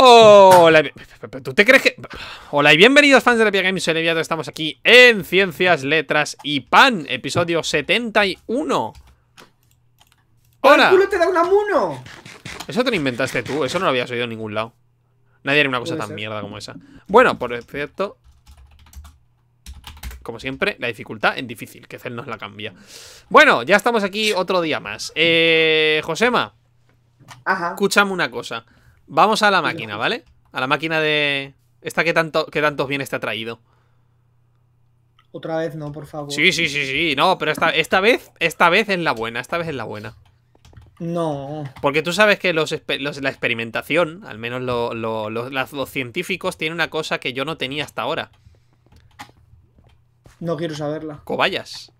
Hola, ¿tú te crees que...? Hola y bienvenidos fans de la Repia Games, soy estamos aquí en Ciencias, Letras y Pan, episodio 71 ¡Hola! ¡El culo te da un amuno! Eso te lo inventaste tú, eso no lo habías oído en ningún lado Nadie haría una cosa tan mierda como esa Bueno, por cierto como siempre, la dificultad en difícil, que Cel nos la cambia. Bueno, ya estamos aquí otro día más. Eh, Josema, Ajá. escúchame una cosa. Vamos a la máquina, ¿vale? A la máquina de... Esta que, tanto, que tantos bienes te ha traído. Otra vez no, por favor. Sí, sí, sí, sí. No, pero esta, esta vez, esta vez es la buena. Esta vez es la buena. No. Porque tú sabes que los, la experimentación, al menos los, los científicos, tienen una cosa que yo no tenía hasta ahora. No quiero saberla. Cobayas.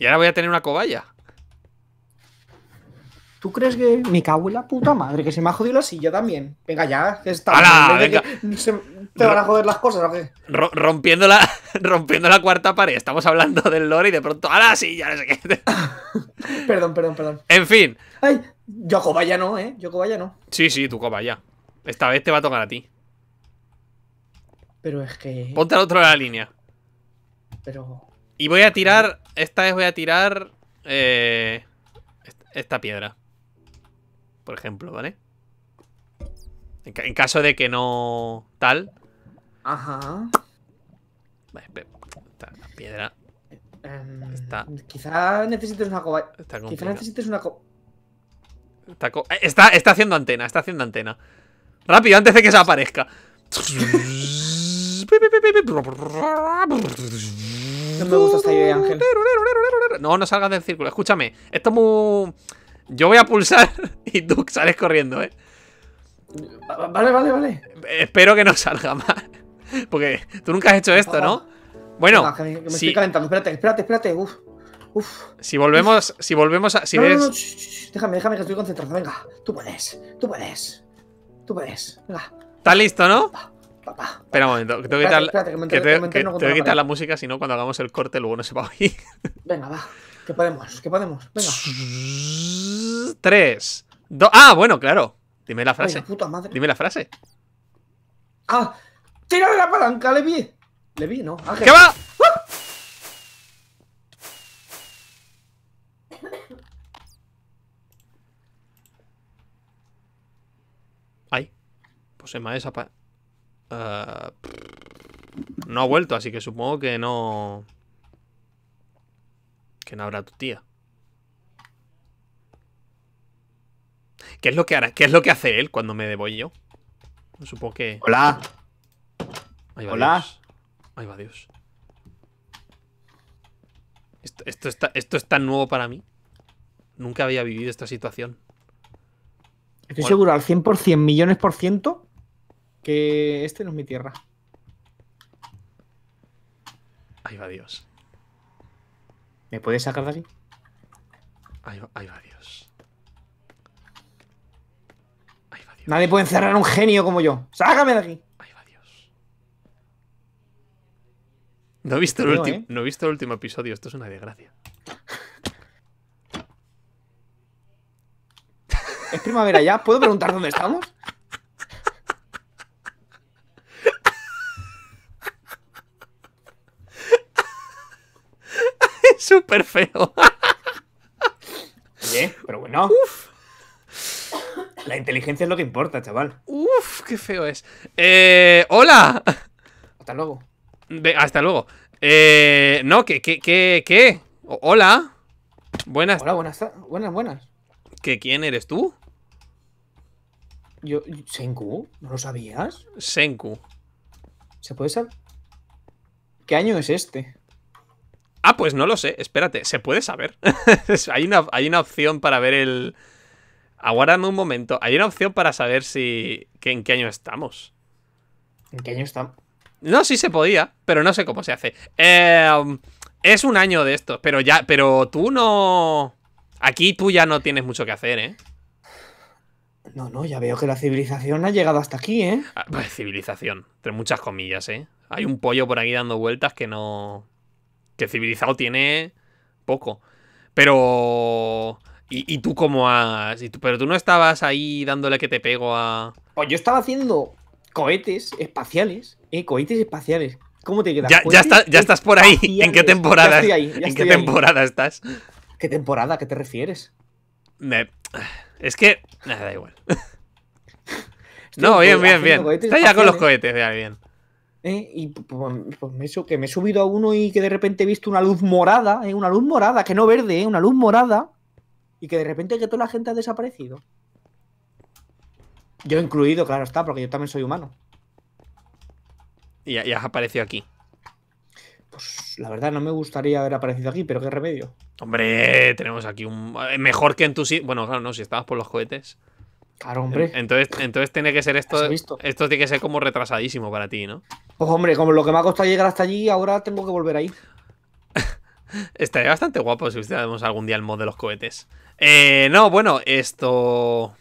Y ahora voy a tener una cobaya. ¿Tú crees que mi cago en la puta madre? Que se me ha jodido la silla también. Venga ya, está. te van a joder las cosas, ¿o qué? rompiendo la, cuarta pared. Estamos hablando del lore y de pronto. ¡Hala, silla! No sé qué. perdón, perdón, perdón. En fin. Ay, yo cobaya no, ¿eh? Yo cobaya no. Sí, sí, tú ya. Esta vez te va a tocar a ti. Pero es que. Ponte al otro de la línea. Pero. Y voy a tirar. Esta vez voy a tirar. Eh, esta piedra por ejemplo, ¿vale? En, caso de que no tal. Ajá. Vale, pero, está la piedra. Em, está. Quizá necesites una coba. quizá necesites una co está, eh, está, está haciendo antena, está haciendo antena. Rápido, antes de que se aparezca. No me gusta esta idea, Ángel. No, no salgas del círculo. Escúchame, esto es muy. Yo voy a pulsar y tú sales corriendo, ¿eh? Vale, vale, vale. Espero que no salga mal Porque tú nunca has hecho esto, ¿no? Bueno, que me, si... estoy calentando. Espérate, espérate, espérate. Uf, uf. Si volvemos, si volvemos a. Si ves... no, déjame, déjame que estoy concentrado. Venga, tú puedes, tú puedes. Tú puedes, venga. ¿Estás listo, no? Papá, Espera un momento, tengo que quitar la música, si no, cuando hagamos el corte, luego no se va a oír. Venga, va. Que podemos, que podemos. Venga. Tres. Dos. Ah, bueno, claro. Dime la frase. Dime la frase. ¡Ah! ¡Tira de la palanca, Levi! Levi, no. Ángel. ¿Qué va? ¡Ah! Ay. Pues más esa eh, no ha vuelto, así que supongo que no... Que no habrá tu tía? ¿Qué es lo que hará? ¿Qué es lo que hace él cuando me debo yo? Supongo que. ¡Hola! Ahí va ¡Hola! Dios. va Dios. Esto, es tan nuevo para mí. Nunca había vivido esta situación. Estoy seguro al 100%, millones por ciento, que este no es mi tierra. Ahí va Dios. ¿Me puedes sacar de aquí? Ahí va, Dios. Nadie puede encerrar a un genio como yo. ¡Sácame de aquí! va No he visto, el, último. ¿eh? no he visto el último episodio. Esto es una desgracia. ¿Es primavera ya? ¿Puedo preguntar dónde estamos? súper feo. Oye, pero bueno. La inteligencia es lo que importa, chaval. Uf, qué feo es. Eh, ¡Hola! Hasta luego. hasta luego. Eh, no, ¿qué, qué, qué, Hola. Buenas. Hola, buenas, buenas, buenas. ¿Qué quién eres tú? Yo, ¿Senku? ¿No lo sabías? Senku. ¿Se puede saber? ¿Qué año es este? Ah, pues no lo sé, espérate, ¿se puede saber? hay, una, hay una opción para ver el... Aguárdame un momento, hay una opción para saber si... ¿En qué año estamos? ¿En qué año estamos? No, sí se podía, pero no sé cómo se hace. Em, es un año de esto, pero ya, pero tú no... Aquí tú ya no tienes mucho que hacer, ¿eh? No, no, ya veo que la civilización ha llegado hasta aquí, ¿eh? Ah, pues, civilización, entre muchas comillas, ¿eh? Hay un pollo por aquí dando vueltas que no... Que civilizado tiene poco. Pero. ¿Y, tú cómo has.? tú, pero tú no estabas ahí dándole que te pego a. Pues yo estaba haciendo cohetes espaciales. Eh, cohetes espaciales. ¿Cómo te quedas? Ya, pues ya, ya estás por ahí. ¿En qué temporada? ¿En qué temporada estás? ¿Qué temporada? ¿A qué te refieres? Es que. Nada, da igual. no, bien, bien, bien. Está ya con los cohetes, ya, bien. ¿eh? Y pues, pues eso, que me he subido a uno y que de repente he visto una luz morada, ¿eh? una luz morada, que no verde, ¿eh? una luz morada, y que de repente que toda la gente ha desaparecido. Yo incluido, claro está, porque yo también soy humano. Y, has aparecido aquí. Pues la verdad no me gustaría haber aparecido aquí, pero qué remedio. Hombre, tenemos aquí un... Eh, mejor que en tu Bueno, claro, no, si estabas por los cohetes. Claro, hombre. Entonces, entonces tiene que ser esto... Esto tiene que ser como retrasadísimo para ti, ¿no? Pues hombre, como lo que me ha costado llegar hasta allí, ahora tengo que volver ahí. Estaría bastante guapo si usáramos algún día el mod de los cohetes. Eh, no, bueno, esto...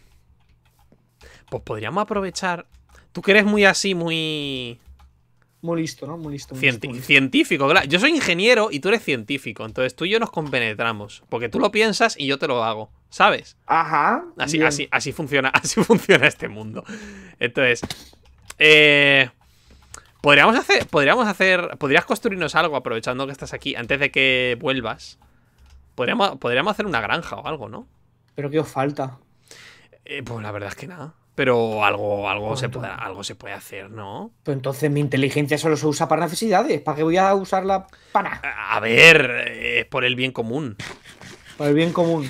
Pues podríamos aprovechar... Tú que eres muy así, muy... Muy listo, ¿no? Muy listo. Muy Científico, claro. Yo soy ingeniero y tú eres científico. Entonces tú y yo nos compenetramos. Porque tú lo piensas y yo te lo hago. ¿Sabes? Ajá. Así, así, así funciona, así funciona este mundo. Entonces. Eh, Podríamos hacer, podríamos hacer, podrías construirnos algo aprovechando que estás aquí antes de que vuelvas. Podríamos, podríamos hacer una granja o algo, ¿no? Pero qué os falta. Eh, pues la verdad es que nada. Pero algo, algo se puede, algo se puede hacer, ¿no? Pues entonces mi inteligencia solo se usa para necesidades. ¿Para qué voy a usarla para? A ver, eh, es por el bien común. Por el bien común.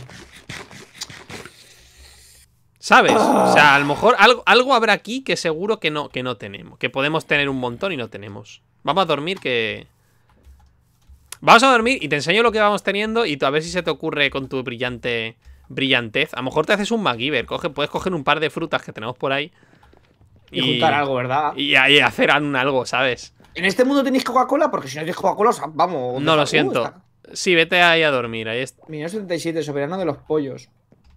¿Sabes? O ah. sea, a lo mejor algo, habrá aquí que seguro que no, que no tenemos. Que podemos tener un montón y no tenemos. Vamos a dormir que... Vamos a dormir y te enseño lo que vamos teniendo y a ver si se te ocurre con tu brillante brillantez. A lo mejor te haces un MacGyver. Coge, puedes coger un par de frutas que tenemos por ahí. Y, juntar algo, ¿verdad? Y, hacer algo, ¿sabes? En este mundo tenéis Coca-Cola porque si no tenéis Coca-Cola, vamos. No lo siento. Sí, vete ahí a dormir. Ahí está. 77, soberano de los pollos.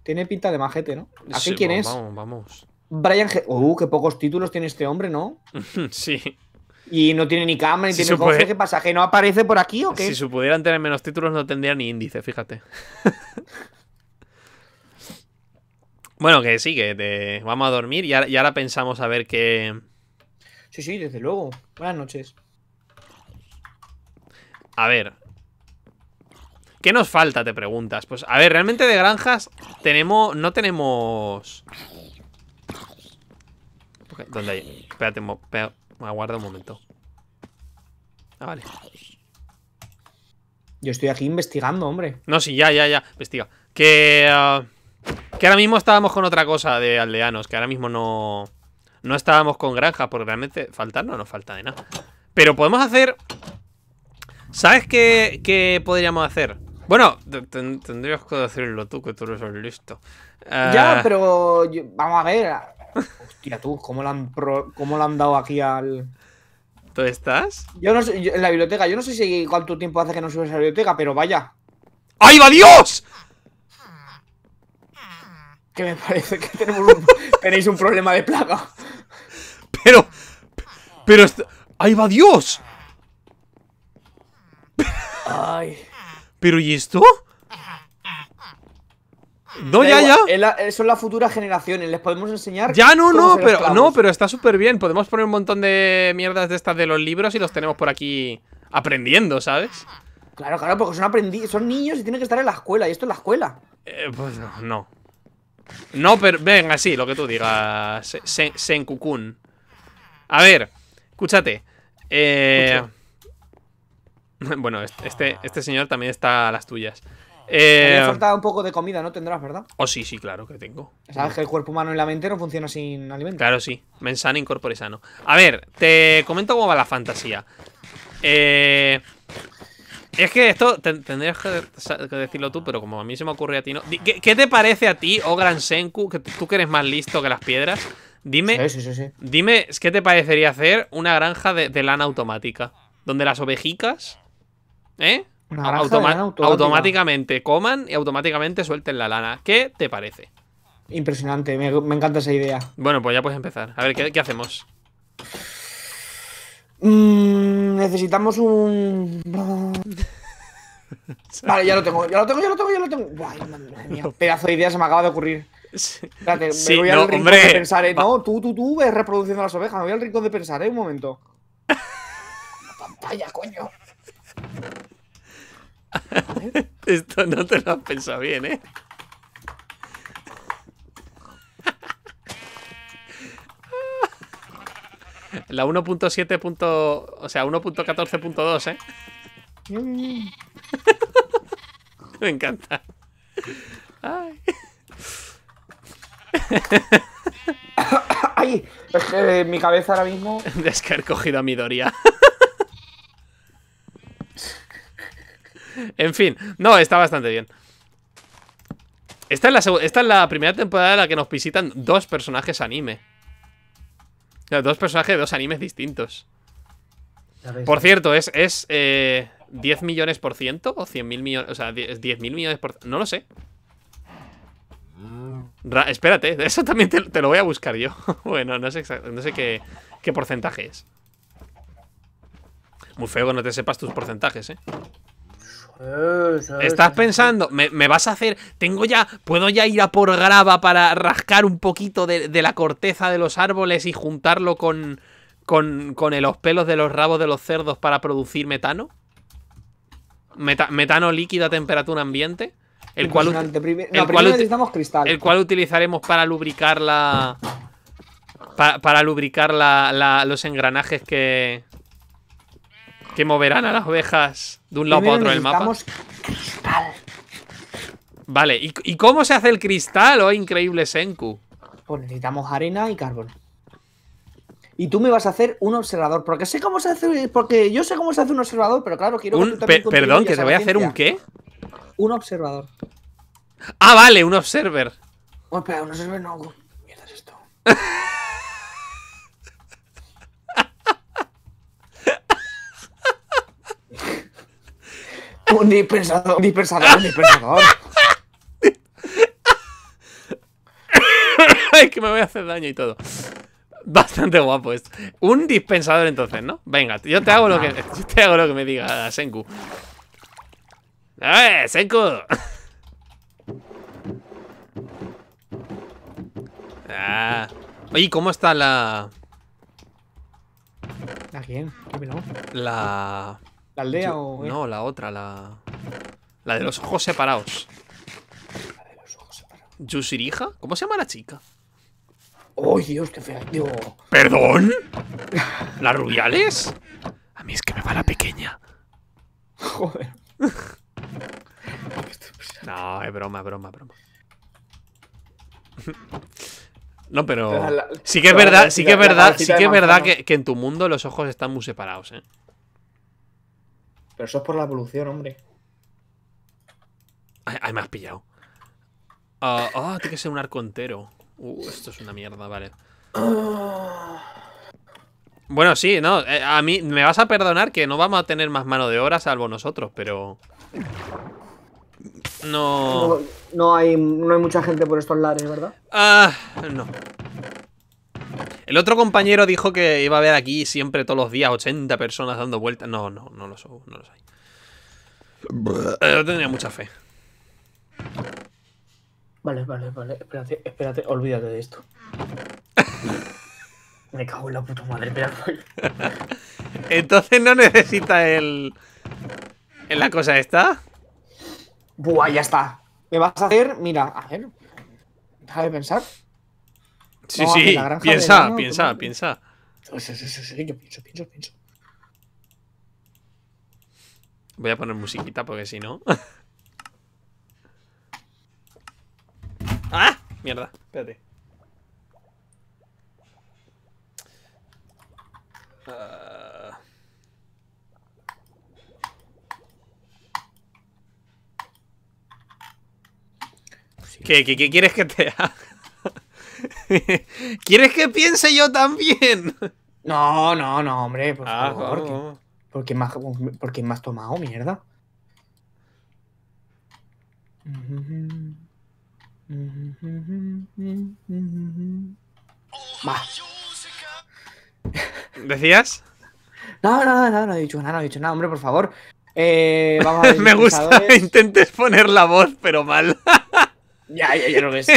Tiene pinta de majete, ¿no? Así quién es? Vamos, vamos. Brian G. Uh, qué pocos títulos tiene este hombre, ¿no? sí. Y no tiene ni cámara, ni tiene un ¿qué pasa? no aparece por aquí o qué? Si pudieran tener menos títulos no tendría ni índice, fíjate. bueno, que sí, que vamos a dormir y y ahora pensamos a ver qué... Sí, sí, desde luego. Buenas noches. A ver, ¿Qué nos falta? Te preguntas. Pues a ver, realmente de granjas tenemos... No tenemos... ¿Dónde hay? Espérate, me aguardo un momento. Ah, vale. Yo estoy aquí investigando, hombre. No, sí, ya, ya, ya. Investiga. Que... Ah, que ahora mismo estábamos con otra cosa de aldeanos. Que ahora mismo no... No estábamos con granjas. Porque realmente faltar no nos falta de nada. Pero podemos hacer... ¿Sabes qué, qué podríamos hacer? Bueno, tendrías que decirlo tú, que tú eres el listo. Ya, eh, pero vamos a ver. Hostia, tú, ¿cómo lo han, han dado aquí al...? ¿Tú estás? Yo no sé, en la biblioteca. Yo no sé si cuánto tiempo hace que no subes a la biblioteca, pero vaya. ¡Ahí va Dios! Que me parece que tenemos un, tenéis un problema de plaga. Pero... Pero... ¡Ahí va Dios! Ay... ¿Pero y esto? No, ya, ya. Eh, son las futuras generaciones, les podemos enseñar. Ya, no, no, pero no, pero está súper bien. Podemos poner un montón de mierdas de estas de los libros y los tenemos por aquí aprendiendo, ¿sabes? Claro, claro, porque son son niños y tienen que estar en la escuela, y esto es la escuela. Eh, pues no, no. No, pero venga, sí, lo que tú digas. Senkukun. A ver, escúchate. Eh. Bueno, este, este señor también está a las tuyas. Eh, Te falta un poco de comida, ¿no? Tendrás, ¿verdad? Oh, sí, sí, claro que tengo. Sabes que el cuerpo humano en la mente no funciona sin alimento. Claro, sí. Mensana incorpore sano. A ver, te comento cómo va la fantasía. Eh, es que esto tendrías que, decirlo tú, pero como a mí se me ocurre a ti, ¿no? ¿Qué, te parece a ti, oh Gran Senku, que tú que eres más listo que las piedras? Dime, sí, sí, sí, dime, ¿qué te parecería hacer una granja de, de lana automática? Donde las ovejicas ¿Eh? automáticamente coman y automáticamente suelten la lana. ¿Qué te parece? Impresionante, me, encanta esa idea. Bueno, pues ya puedes empezar. A ver, ¿qué, hacemos? Mm, necesitamos un... vale, ya lo tengo, ya lo tengo, ya lo tengo, ya lo tengo. Guay, madre mía, pedazo de idea se me acaba de ocurrir. Espérate, me voy al rincón hombre. de pensar, ¿eh? No, tú, tú, tú ves reproduciendo las ovejas, me voy al rincón de pensar, ¿eh? Un momento. La pantalla, coño. Esto no te lo has pensado bien, ¿eh? La 1.7. O sea, 1.14.2, ¿eh? Me encanta. Ay. Ay, es que mi cabeza ahora mismo. Es que he cogido a Midoria. En fin, no, está bastante bien. Esta es, la la primera temporada en la que nos visitan dos personajes anime. dos personajes de dos animes distintos. Por cierto, es, es 10 eh, millones por ciento o 100 mil millones. O sea, 10 mil millones por No lo sé. espérate, eso también te, lo voy a buscar yo. bueno, no sé, sé qué, qué porcentaje es. Muy feo que no te sepas tus porcentajes, eh. Oh, Estás pensando, ¿Me, vas a hacer, tengo ya, puedo ya ir a por grava para rascar un poquito de, la corteza de los árboles y juntarlo con, con, los pelos de los rabos de los cerdos para producir metano. metano líquido a temperatura ambiente. El cual, cual cristal. el cual utilizaremos para lubricar la... Para, lubricar los engranajes que, que moverán a las ovejas de un lado para otro del mapa. cristal. Vale, ¿Y, cómo se hace el cristal? Oh, increíble Senku. Pues necesitamos arena y carbón. Y tú me vas a hacer un observador, porque sé cómo se hace, porque yo sé cómo se hace un observador, pero claro, quiero un, que Perdón, que te voy a hacer un qué? Un observador. Ah, vale, un observer. espera, un observer no. Mierda es esto. Un dispensador, dispensador, un dispensador. es que me voy a hacer daño y todo. Bastante guapo esto. Un dispensador entonces, ¿no? Venga, yo te hago lo que, te hago lo que me diga Senku. ¡Eh, Senku! Ah. Oye, ¿cómo está la...? ¿La quién? ¿Qué la... ¿La aldea o.? No, la otra, la. La de los ojos separados. La de los ojos separados. ¿Yusirija? ¿Cómo se llama la chica? ¡Oh, Dios, qué fea! tío! ¿Perdón? ¿La rubiales? A mí es que me va la pequeña. Joder. no, es broma, broma, broma. No, pero. Sí que es verdad, sí que es verdad, sí que es verdad que en tu mundo los ojos están muy separados, eh. Pero eso es por la evolución, hombre. Ahí me has pillado. Ah, ah, tiene que ser un arco entero. Uh, esto es una mierda, vale. Bueno, sí, no. Eh, a mí me vas a perdonar que no vamos a tener más mano de obra salvo nosotros, pero. No. No, hay, no hay mucha gente por estos lares, ¿verdad? Ah, no. El otro compañero dijo que iba a haber aquí siempre todos los días 80 personas dando vueltas. No, no, no los, hay. Yo eh, tenía mucha fe. Vale, vale, vale. Espérate, espérate, olvídate de esto. Me cago en la puta madre, espérate. Entonces no necesita el. ¿En la cosa esta? Buah, ya está. Me vas a hacer. Mira, a ver. Deja de pensar. Sí, sí, piensa, piensa, piensa, piensa. Sí, sí, sí, yo pienso, pienso, pienso. Voy a poner musiquita porque si no. ¡Ah! Mierda, espérate. Ah. ¿Qué, qué quieres que te haga? ¿Quieres que piense yo también? No, no, no, hombre, por ah, favor. ¿Por Porque, más, porque más tomado, mierda. ¿Decías? No, no, no, no he dicho nada, no he dicho nada, hombre, por favor. Eh, Me gusta que intentes poner la voz, pero mal. ya, ya, ya lo ves.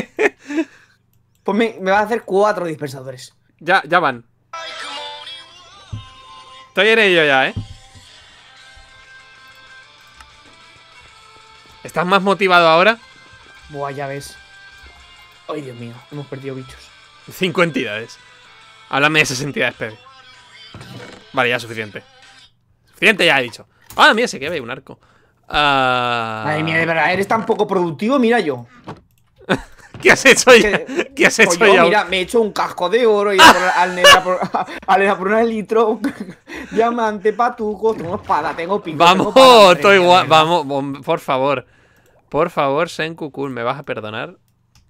Pues me, me a hacer cuatro dispersadores. Ya, ya van. Estoy en ello ya, ¿eh? ¿Estás más motivado ahora? Buah, ya ves. Ay, Dios mío, hemos perdido bichos. Cinco entidades. Háblame de esas entidades, Pedro. Vale, ya suficiente. Suficiente ya, he dicho. Ah, mira, se queda un arco. Ay, ah. Madre mía, de verdad, eres tan poco productivo, mira yo. ¿Qué has hecho ¿Qué has pues hecho yo, Mira, me he hecho un casco de oro y al nena por, por un litro, diamante, patuco, tengo espada, tengo pico. Vamos, estoy igual. Vamos, por favor. Por favor, Sen me vas a perdonar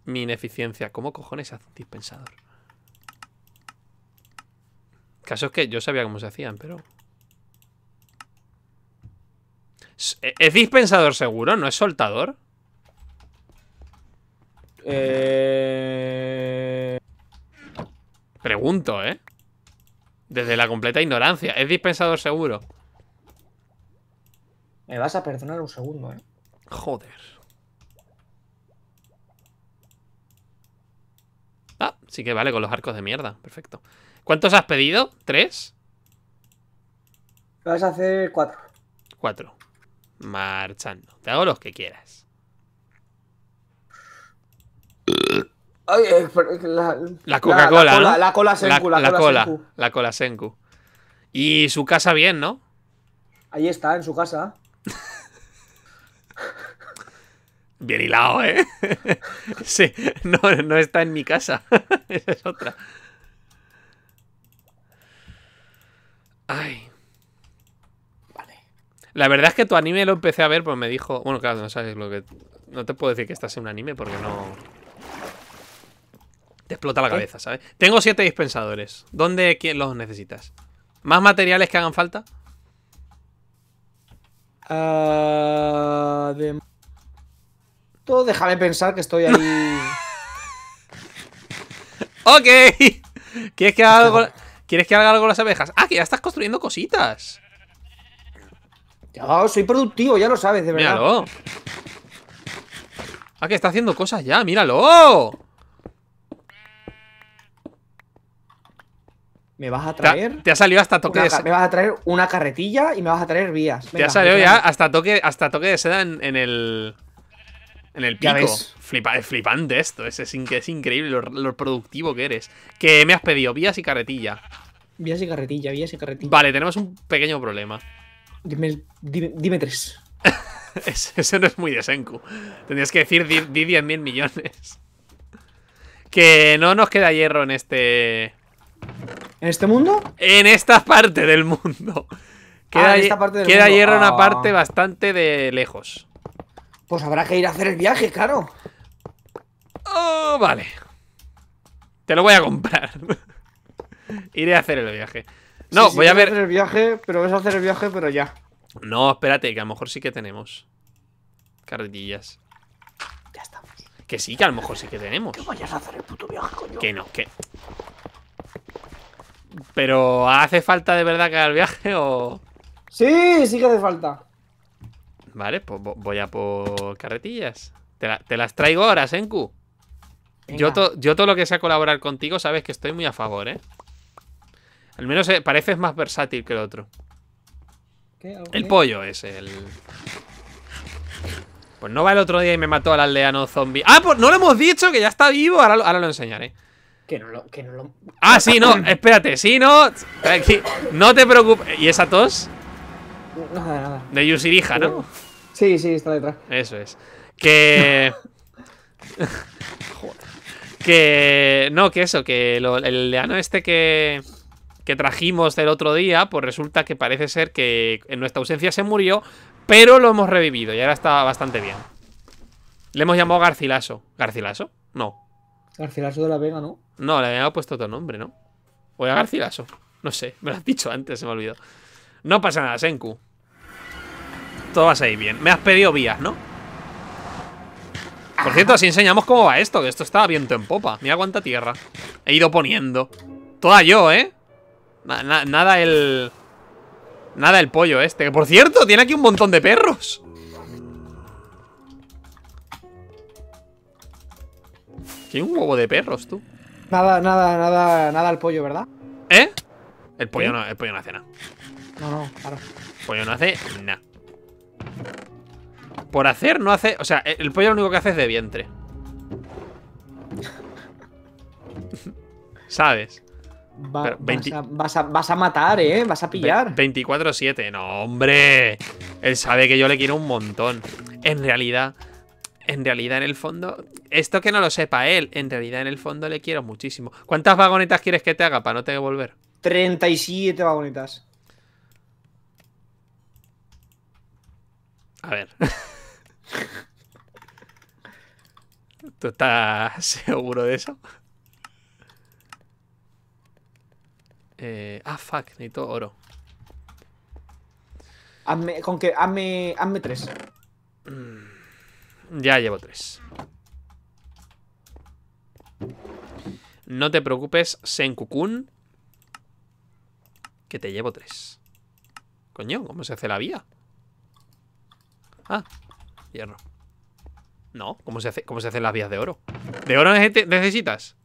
mi ineficiencia. ¿Cómo cojones hace un dispensador? es que yo sabía cómo se hacían, pero. ¿Es dispensador seguro? ¿No es soltador? Eh, Pregunto, ¿eh? Desde la completa ignorancia. Es dispensador seguro. Me vas a perdonar un segundo, ¿eh? Joder. Ah, sí que vale con los arcos de mierda. Perfecto. ¿Cuántos has pedido? ¿Tres? Vas a hacer cuatro. Cuatro. Marchando. Te hago los que quieras. Eh, la, Coca-Cola. La, cola, la, cola, la, cola, senku. La cola senku. Y su casa bien, ¿no? Ahí está, en su casa. bien hilado, ¿eh? sí, no, está en mi casa. Esa es otra. Ay. Vale. La verdad es que tu anime lo empecé a ver, porque me dijo. Bueno, claro, no sabes lo que. No te puedo decir que estás en un anime porque no. Te explota la cabeza, ¿sabes? Tengo siete dispensadores. ¿Dónde los necesitas? ¿Más materiales que hagan falta? Ah, de... Todo déjame pensar que estoy ahí. ¡Ok! ¿Quieres que, haga algo... ¿Quieres que haga algo las abejas? ¡Ah, que ya estás construyendo cositas! Ya, soy productivo, ya lo sabes, de verdad. Míralo. Ah, que está haciendo cosas ya, míralo. me vas a traer. Te ha salido hasta toque Me vas a traer una carretilla y me vas a traer vías. ya te ha salido pues ya hasta toque, hasta toque de seda en, el. En el pico. es flipante esto. Es, increíble lo, productivo que eres. Que me has pedido vías y carretilla. Vías y carretilla, vías y carretilla. Vale, tenemos un pequeño problema. Dime, dime, tres. Eso no es muy de Senku. Tendrías que decir di, di 10.000 millones. Que no nos queda hierro en este. ¿En este mundo? En esta parte del mundo. Ah, queda, esta parte del queda hierro una ah. parte bastante de lejos. Pues habrá que ir a hacer el viaje, claro. Oh, vale. Te lo voy a comprar. Iré a hacer el viaje. No, voy a ver. Hacer el viaje, pero vas a hacer el viaje, pero ya. No, espérate, que a lo mejor sí que tenemos Cardillas. Ya estamos. Que sí, que a lo mejor sí que tenemos. vayas a hacer el puto viaje, coño? Que no, que. Pero ¿hace falta de verdad que haga el viaje o...? Sí, sí que hace falta. Vale, pues voy a por carretillas. Te, las traigo ahora, Senku. Yo, yo todo lo que sea colaborar contigo, sabes que estoy muy a favor, ¿eh? Al menos eh, pareces más versátil que el otro. ¿Qué? El pollo es el... Pues no va el otro día y me mató al aldeano zombie. ¡Ah, pues no lo hemos dicho! Que ya está vivo. Ahora, ahora lo enseñaré. Que no lo. Ah, sí, no, espérate, sí, no. no te preocupes. ¿Y esa tos? Nada, nada. De Yusirija, ¿no? Sí, sí, está detrás. Eso es. Que. Que. No, que eso, que el leano este que. Que trajimos del otro día, pues resulta que parece ser que en nuestra ausencia se murió, pero lo hemos revivido y ahora está bastante bien. Le hemos llamado Garcilaso. ¿Garcilaso? No. Garcilaso de la Vega, ¿no? No, le había puesto otro nombre, ¿no? Voy a Garcilaso. No sé, me lo has dicho antes, se me ha olvidado No pasa nada, Senku. Todo va a salir bien. Me has pedido vías, ¿no? Por cierto, así enseñamos cómo va esto, que esto está viento en popa. Mira cuánta tierra. He ido poniendo. Toda yo, ¿eh? nada el... Nada el pollo este. Que por cierto, tiene aquí un montón de perros. Tiene un huevo de perros, tú. Nada, nada, nada, nada al pollo, ¿verdad? ¿Eh? ¿Eh? El pollo, No, hace nada. No, no, claro. El pollo no hace nada. Por hacer no hace... O sea, el pollo lo único que hace es de vientre. ¿Sabes? vas, a, matar, ¿eh? Vas a pillar. 24-7. No, hombre. Él sabe que yo le quiero un montón. En realidad, en realidad, en el fondo, esto que no lo sepa él, en realidad, en el fondo le quiero muchísimo. ¿Cuántas vagonetas quieres que te haga para no te volver? 37 vagonetas. A ver. ¿Tú estás seguro de eso? Eh, ah, fuck, necesito oro. Hazme, con que, hazme, hazme tres. Mm. Ya llevo tres. No te preocupes, Senkukun. Que te llevo tres. Coño, ¿cómo se hace la vía? Ah, hierro. No, ¿cómo se, hace, ¿cómo se hacen las vías de oro? ¿De oro necesitas?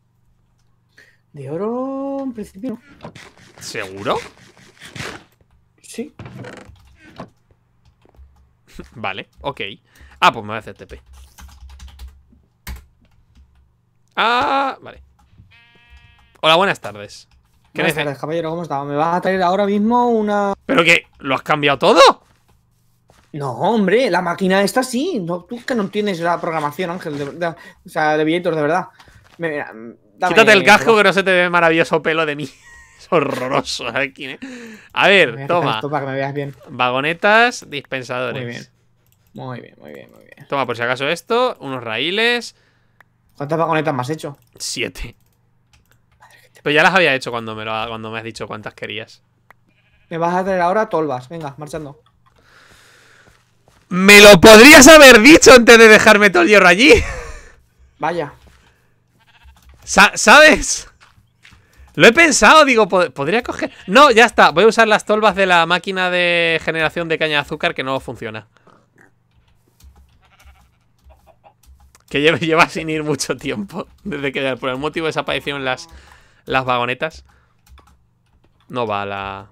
De oro, en principio ¿Seguro? Sí. vale, ok. Ah, pues me voy a hacer TP. Ah, vale. Hola, buenas tardes. ¿Qué buenas tardes, caballero, ¿cómo estás? ¿Me vas a traer ahora mismo una...? ¿Pero qué? ¿Lo has cambiado todo? No, hombre, la máquina esta sí. No, tú que no tienes la programación, Ángel, o sea, de billetes, de verdad. Me, Quítate el casco que no se te ve maravilloso pelo de mí. Horroroso aquí, ¿eh? A ver, toma. para bien. Vagonetas, dispensadores. Muy bien. Muy bien, muy bien, muy bien. Toma, por si acaso esto, unos raíles. ¿Cuántas vagonetas me has hecho? Siete. Pero ya las había hecho cuando me, lo cuando me has dicho cuántas querías. Me vas a traer ahora tolvas. Venga, marchando. ¡Me lo podrías haber dicho antes de dejarme todo el hierro allí! Vaya. ¿Sabes? Lo he pensado, digo, podría coger... No, ya está, voy a usar las tolvas de la máquina de generación de caña de azúcar que no funciona. Que lleva, sin ir mucho tiempo, desde que por el motivo desaparecieron las, las vagonetas. No va la,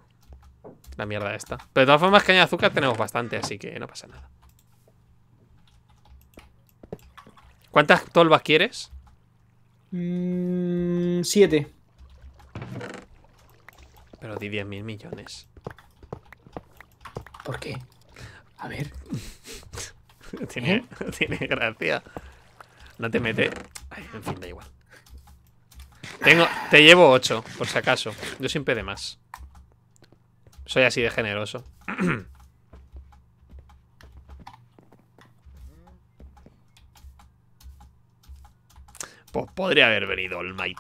la mierda esta. Pero de todas formas, caña de azúcar tenemos bastante, así que no pasa nada. ¿Cuántas tolvas quieres? Mmm. siete. Pero di 10 mil millones. ¿Por qué? A ver. ¿Eh? tiene, gracia. No te mete. en fin, da igual. Tengo, te llevo 8, por si acaso. Yo siempre de más. Soy así de generoso. pues podría haber venido El Might.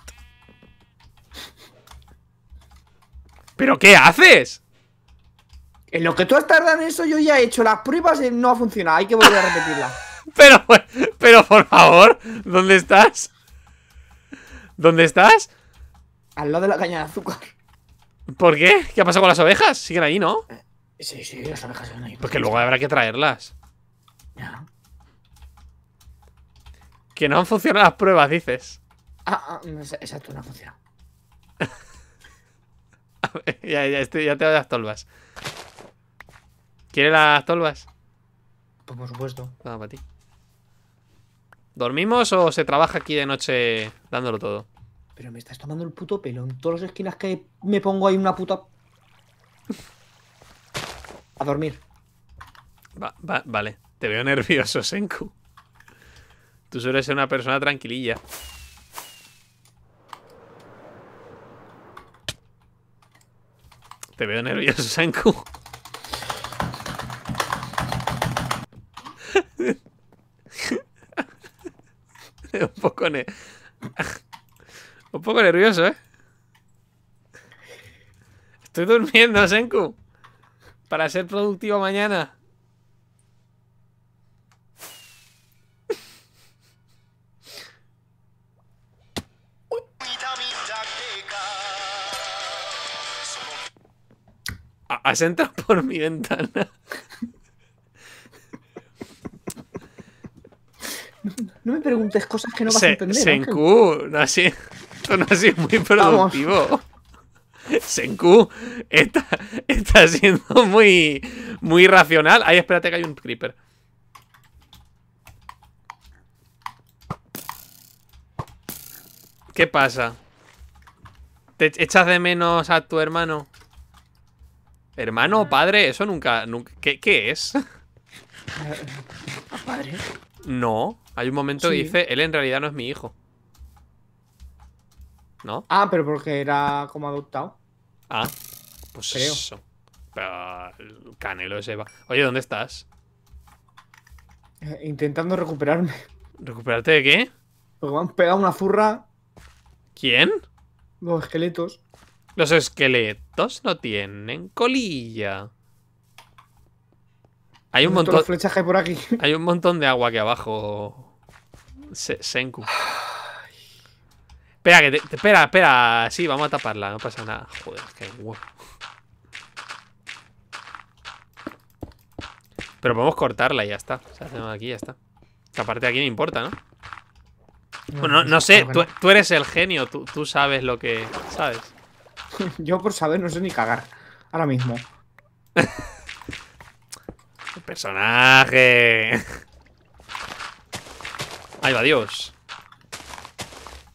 ¿Pero qué haces? En lo que tú has tardado en eso, yo ya he hecho las pruebas y no ha funcionado. Hay que volver a repetirla. pero, pero por favor, ¿dónde estás? ¿Dónde estás? Al lado de la caña de azúcar. ¿Por qué? ¿Qué ha pasado con las ovejas? Siguen ahí, ¿no? Eh, sí, sí, las ovejas siguen ahí. Porque luego habrá que traerlas. Ya. Que no han funcionado las pruebas, dices. Ah, ah exacto, no ha funcionado. ya, ya, te doy las tolvas. ¿Quieres las tolvas? Pues por supuesto. Nada, ah, para ti. ¿Dormimos o se trabaja aquí de noche dándolo todo? Pero me estás tomando el puto pelo. En todas las esquinas que me pongo hay una puta... A dormir. vale. Te veo nervioso, Senku. Tú sueles ser una persona tranquililla. Te veo nervioso, Senku. poco un poco nervioso, ¿eh? Estoy durmiendo, Senku. Para ser productivo mañana. Has entrado por mi ventana. No, me preguntes cosas que no vas a entender. Senku, no ha sido, no muy productivo. Senku está, siendo muy, muy racional. Ahí, espérate que hay un creeper. ¿Qué pasa? ¿Te echas de menos a tu hermano? Hermano, padre, eso nunca... ¿qué, ¿Qué es? ¿Padre? No. Hay un momento que dice, él en realidad no es mi hijo. ¿No? Ah, pero porque era como adoptado. Ah, pues eso. Pero, canelo ese va. Oye, ¿dónde estás? Eh, intentando recuperarme. ¿Recuperarte de qué? Porque me han pegado una zurra. ¿Quién? Los esqueletos. Los esqueletos no tienen colilla. Hay un montón. por aquí. Hay un montón de agua aquí abajo. Senku. Espera, que espera, espera. Sí, vamos a taparla, no pasa nada. Joder, qué guapo. Pero podemos cortarla y ya está. O sea, hacemos aquí y ya está. Que aparte aquí no importa, ¿no? Bueno, no, sé, tú, eres el genio, tú sabes lo que. ¿Sabes? Yo por saber no sé ni cagar. Ahora mismo. personaje. Ahí va, Dios.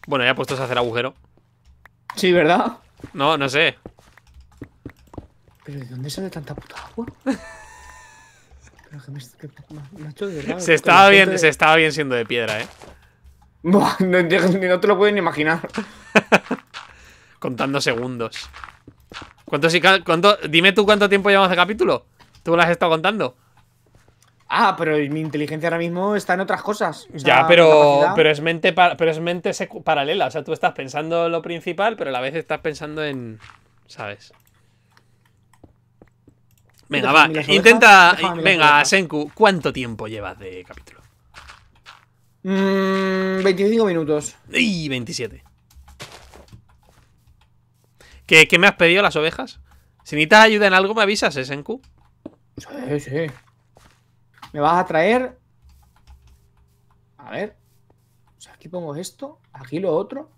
Bueno, ya puestos a hacer agujero. Sí, ¿verdad? No, no sé. ¿Pero de dónde sale tanta puta agua? se, estaba bien, se estaba bien siendo de piedra, ¿eh? no, te lo pueden imaginar. Contando segundos. ¿Cuánto, cuánto, dime tú cuánto tiempo llevamos de capítulo. ¿Tú lo has estado contando? Ah, pero mi inteligencia ahora mismo está en otras cosas. ya, pero, pero es mente, pero es mente paralela. O sea, tú estás pensando lo principal, pero a la vez estás pensando en. ¿Sabes? Venga, va. Intenta. Venga, Senku, ¿cuánto tiempo llevas de capítulo? Mmm, 25 minutos. Y 27. ¿Qué, me has pedido las ovejas? Si necesitas ayuda en algo, me avisas, ¿eh, Senku? Sí, sí. Me vas a traer. A ver. O sea, aquí pongo esto, aquí lo otro.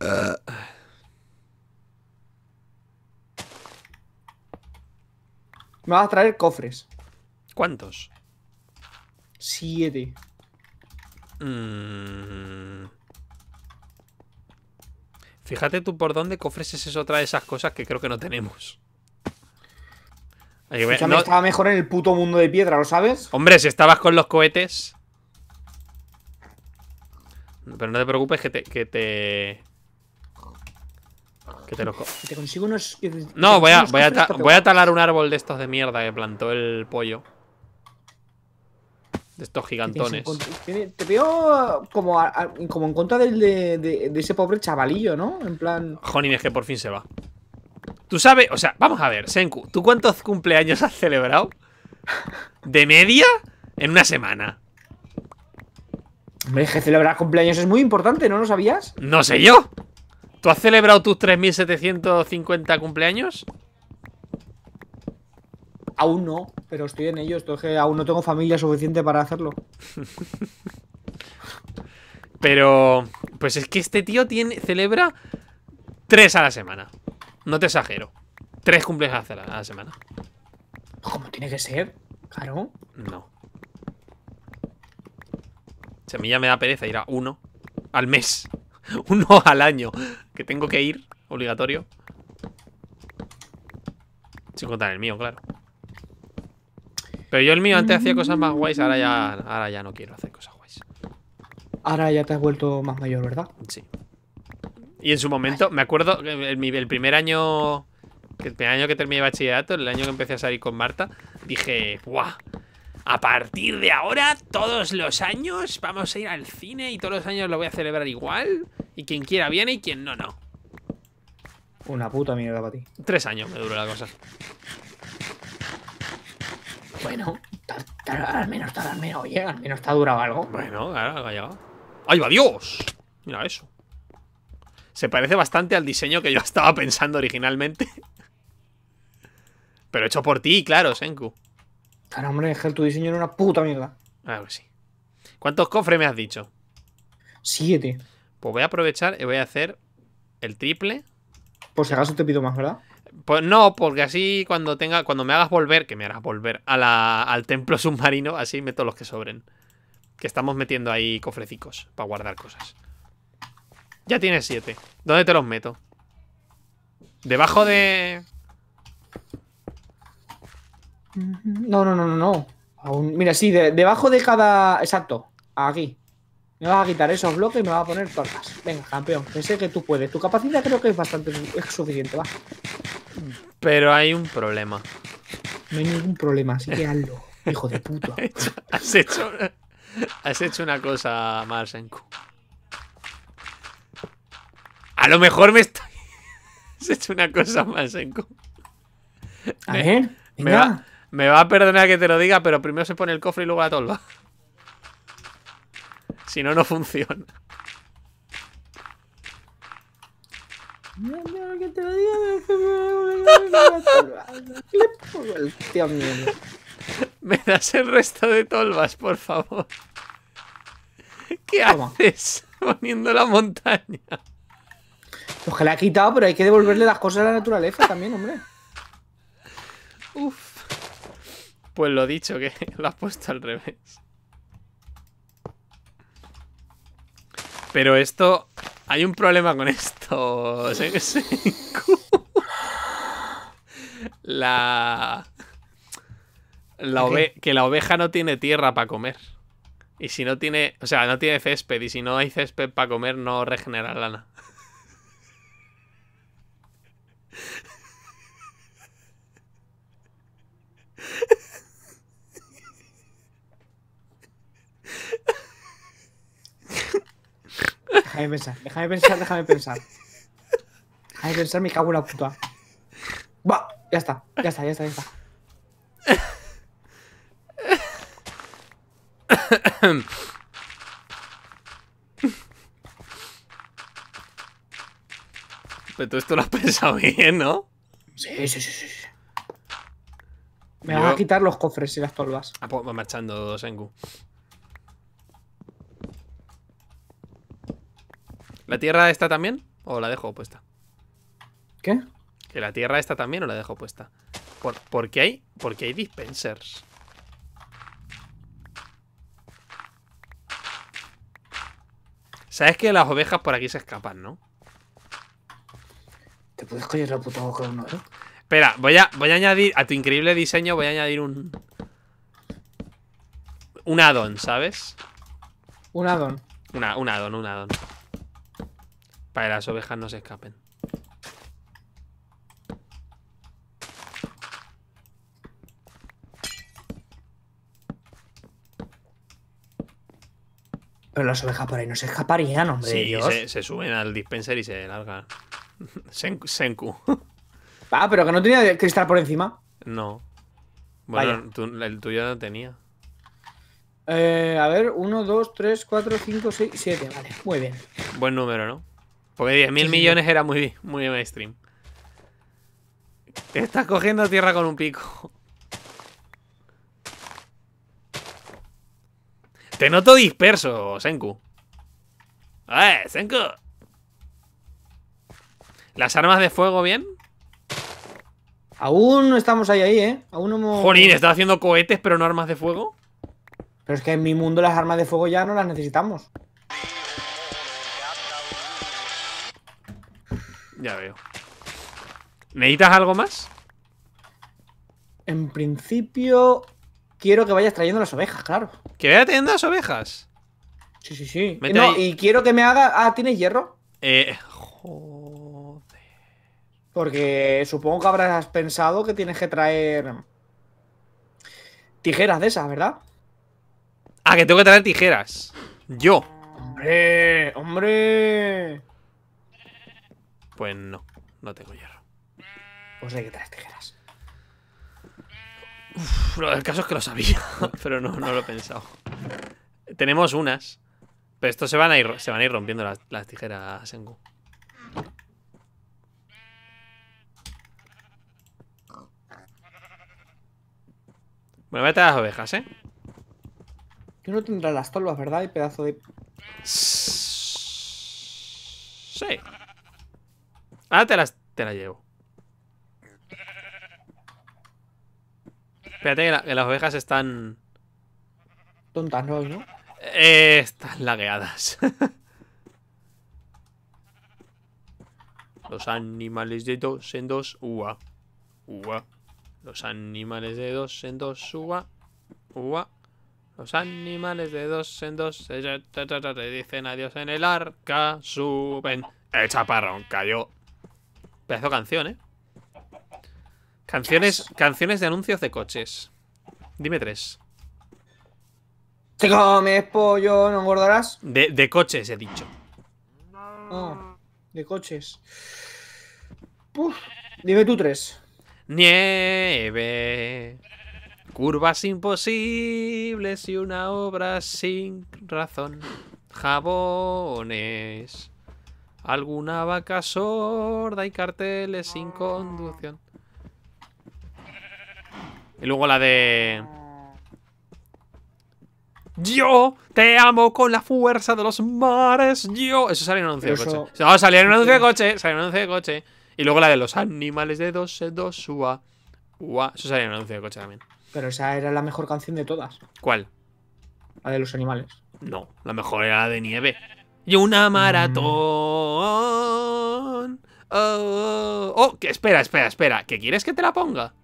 Me vas a traer cofres. ¿Cuántos? Siete. Mmm... Fíjate tú por dónde cofres es otra de esas cosas que creo que no tenemos. estaba mejor en el puto mundo de piedra, ¿lo sabes? Hombre, si estabas con los cohetes. Pero no te preocupes que te. Que te. los consigo unos. No, voy a, voy a pues talar un árbol de estos de mierda que plantó el pollo de estos gigantones. te veo como, como en contra de, ese pobre chavalillo, ¿no? En plan. Jonin, es que por fin se va. Tú sabes, o sea, vamos a ver, Senku, ¿tú cuántos cumpleaños has celebrado? ¿De media? En una semana. Me que celebrar cumpleaños es muy importante, ¿no lo sabías? No sé yo. ¿Tú has celebrado tus 3.750 cumpleaños? Aún no, pero estoy en ello. Esto aún no tengo familia suficiente para hacerlo. pero, pues es que este tío tiene, celebra tres a la semana. No te exagero. Tres cumpleaños a la, semana. ¿Cómo tiene que ser? Claro. No. a mí ya me da pereza ir a uno al mes. Uno al año. Que tengo que ir, obligatorio. Sin contar el mío, claro. Pero yo el mío antes hacía cosas más guays, ahora ya, ahora ya no quiero hacer cosas guays. Ahora ya te has vuelto más mayor, ¿verdad? Sí. Y en su momento, me acuerdo, el, primer año el año que terminé bachillerato, el año que empecé a salir con Marta, dije, ¡guau! A partir de ahora, todos los años vamos a ir al cine y todos los años lo voy a celebrar igual. Y quien quiera viene y quien no, no. Una puta mierda para ti. Tres años me duró la cosa. Bueno, al menos, al menos, oye, al menos está durado algo. Bueno, claro, ha llegado. ¡Ay, va Dios! Mira eso. Se parece bastante al diseño que yo estaba pensando originalmente. Pero hecho por ti, claro, Senku. Claro, hombre, tu diseño era una puta mierda. Ah, pues sí. ¿Cuántos cofres me has dicho? Siete. Pues voy a aprovechar y voy a hacer el triple. Por si acaso te pido más, ¿verdad? Pues no, porque así cuando tenga, cuando me hagas volver, que me harás volver al templo submarino, así meto los que sobren. Que estamos metiendo ahí cofrecicos para guardar cosas. Ya tienes siete. ¿Dónde te los meto? Debajo de... No, no, no, no, no. mira, sí, debajo de cada... Exacto, aquí. Me vas a quitar esos bloques y me va a poner tortas. Venga, campeón, sé que tú puedes. Tu capacidad creo que es bastante suficiente, va. Pero hay un problema. No hay ningún problema, así que hazlo, hijo de puta. has, hecho, una cosa mal, Senku. A lo mejor me está, has hecho una cosa mal, Senku. A ver, me, Me va, me va a perdonar que te lo diga, pero primero se pone el cofre y luego la tolva. Si no, no funciona. Me das el resto de tolvas, por favor. ¿Qué haces poniendo la montaña? Pues que la ha quitado, pero hay que devolverle las cosas a la naturaleza también, hombre. Uf. Pues lo dicho, que lo has puesto al revés. Pero esto. Hay un problema con esto. La. La Que la oveja no tiene tierra para comer. Y si no tiene. O sea, no tiene césped. Y si no hay césped para comer, no regenera lana. Déjame pensar, déjame pensar, déjame pensar. Déjame pensar, me cago en la puta. ¡Bah! Ya está, ya está, ya está, ya está. Pero tú esto lo has pensado bien, ¿no? Sí, sí, sí, sí. Me Yo... a quitar los cofres y las tolvas. Ah, va pues, pues marchando Sengu. ¿La tierra está también? ¿O la dejo puesta? ¿Qué? ¿Que la tierra está también o la dejo puesta? Por, porque hay. Porque hay dispensers. Sabes que las ovejas por aquí se escapan, ¿no? Te puedes coger la puta boca uno, ¿eh? Espera, voy a, voy a añadir a tu increíble diseño, voy a añadir un. Un addon, ¿sabes? Un addon. Una, un addon, un addon. Para que las ovejas no se escapen. Pero las ovejas por ahí no se escaparían, hombre. Dios. Se, se, suben al dispenser y se largan. Senku. Ah, pero que no tenía cristal por encima. No. Bueno, tu, el tuyo no tenía. Eh, a ver, 1, 2, 3, 4, 5, 6, 7. Vale, muy bien. Buen número, ¿no? Porque 10.000 mil millones era muy, muy mainstream. Estás cogiendo tierra con un pico. Te noto disperso, Senku. ¡Eh, Senku! ¿Las armas de fuego bien? Aún no estamos ahí, ahí, ¿eh? Aún no hemos... Jolín, ¿estás haciendo cohetes pero no armas de fuego? Pero es que en mi mundo las armas de fuego ya no las necesitamos. Ya veo. ¿Necesitas algo más? En principio, quiero que vayas trayendo las ovejas, claro. ¿Que vaya trayendo las ovejas? Sí, sí, sí. no, y quiero que me haga. Ah, ¿tienes hierro? Eh. Joder. Porque supongo que habrás pensado que tienes que traer. Tijeras de esas, ¿verdad? Ah, que tengo que traer tijeras. Yo. Hombre, hombre. Pues no, no tengo hierro. sea, hay que traer tijeras. el caso es que lo sabía, pero no, lo he pensado. Tenemos unas. Pero esto se van a ir, se van a ir rompiendo las, las tijeras, Gu. Bueno, vete a las ovejas, ¿eh? Que no tendrá las tolvas, ¿verdad? Y pedazo de... Sí. Ah, te, las, la llevo. Espérate que, las ovejas están... Tontas, ¿no? ¿no? Eh, están lagueadas. Los animales de dos en dos, ua. Ua. Los animales de dos en dos, ua. Ua. Los animales de dos en dos, Te dicen adiós en el arca, suben. El chaparrón cayó Pedazo de canción, ¿eh? Canciones, canciones de anuncios de coches. Dime tres. Te comes pollo, no engordarás. De, coches, he dicho. de coches. dime tú tres. Nieve. Curvas imposibles y una obra sin razón. Jabones. Alguna vaca sorda y carteles sin conducción. Y luego la de... Yo te amo con la fuerza de los mares. Yo. Eso sale en un anuncio de coche. No, salía en un anuncio de coche. Sale en un anuncio de coche. Y luego la de los animales de dos dos ua. Eso salía en un anuncio de coche también. Pero esa era la mejor canción de todas. ¿Cuál? La de los animales. No, la mejor era la de nieve y una mm. maratón. Oh, oh. oh espera, espera, espera. ¿Qué quieres que te la ponga?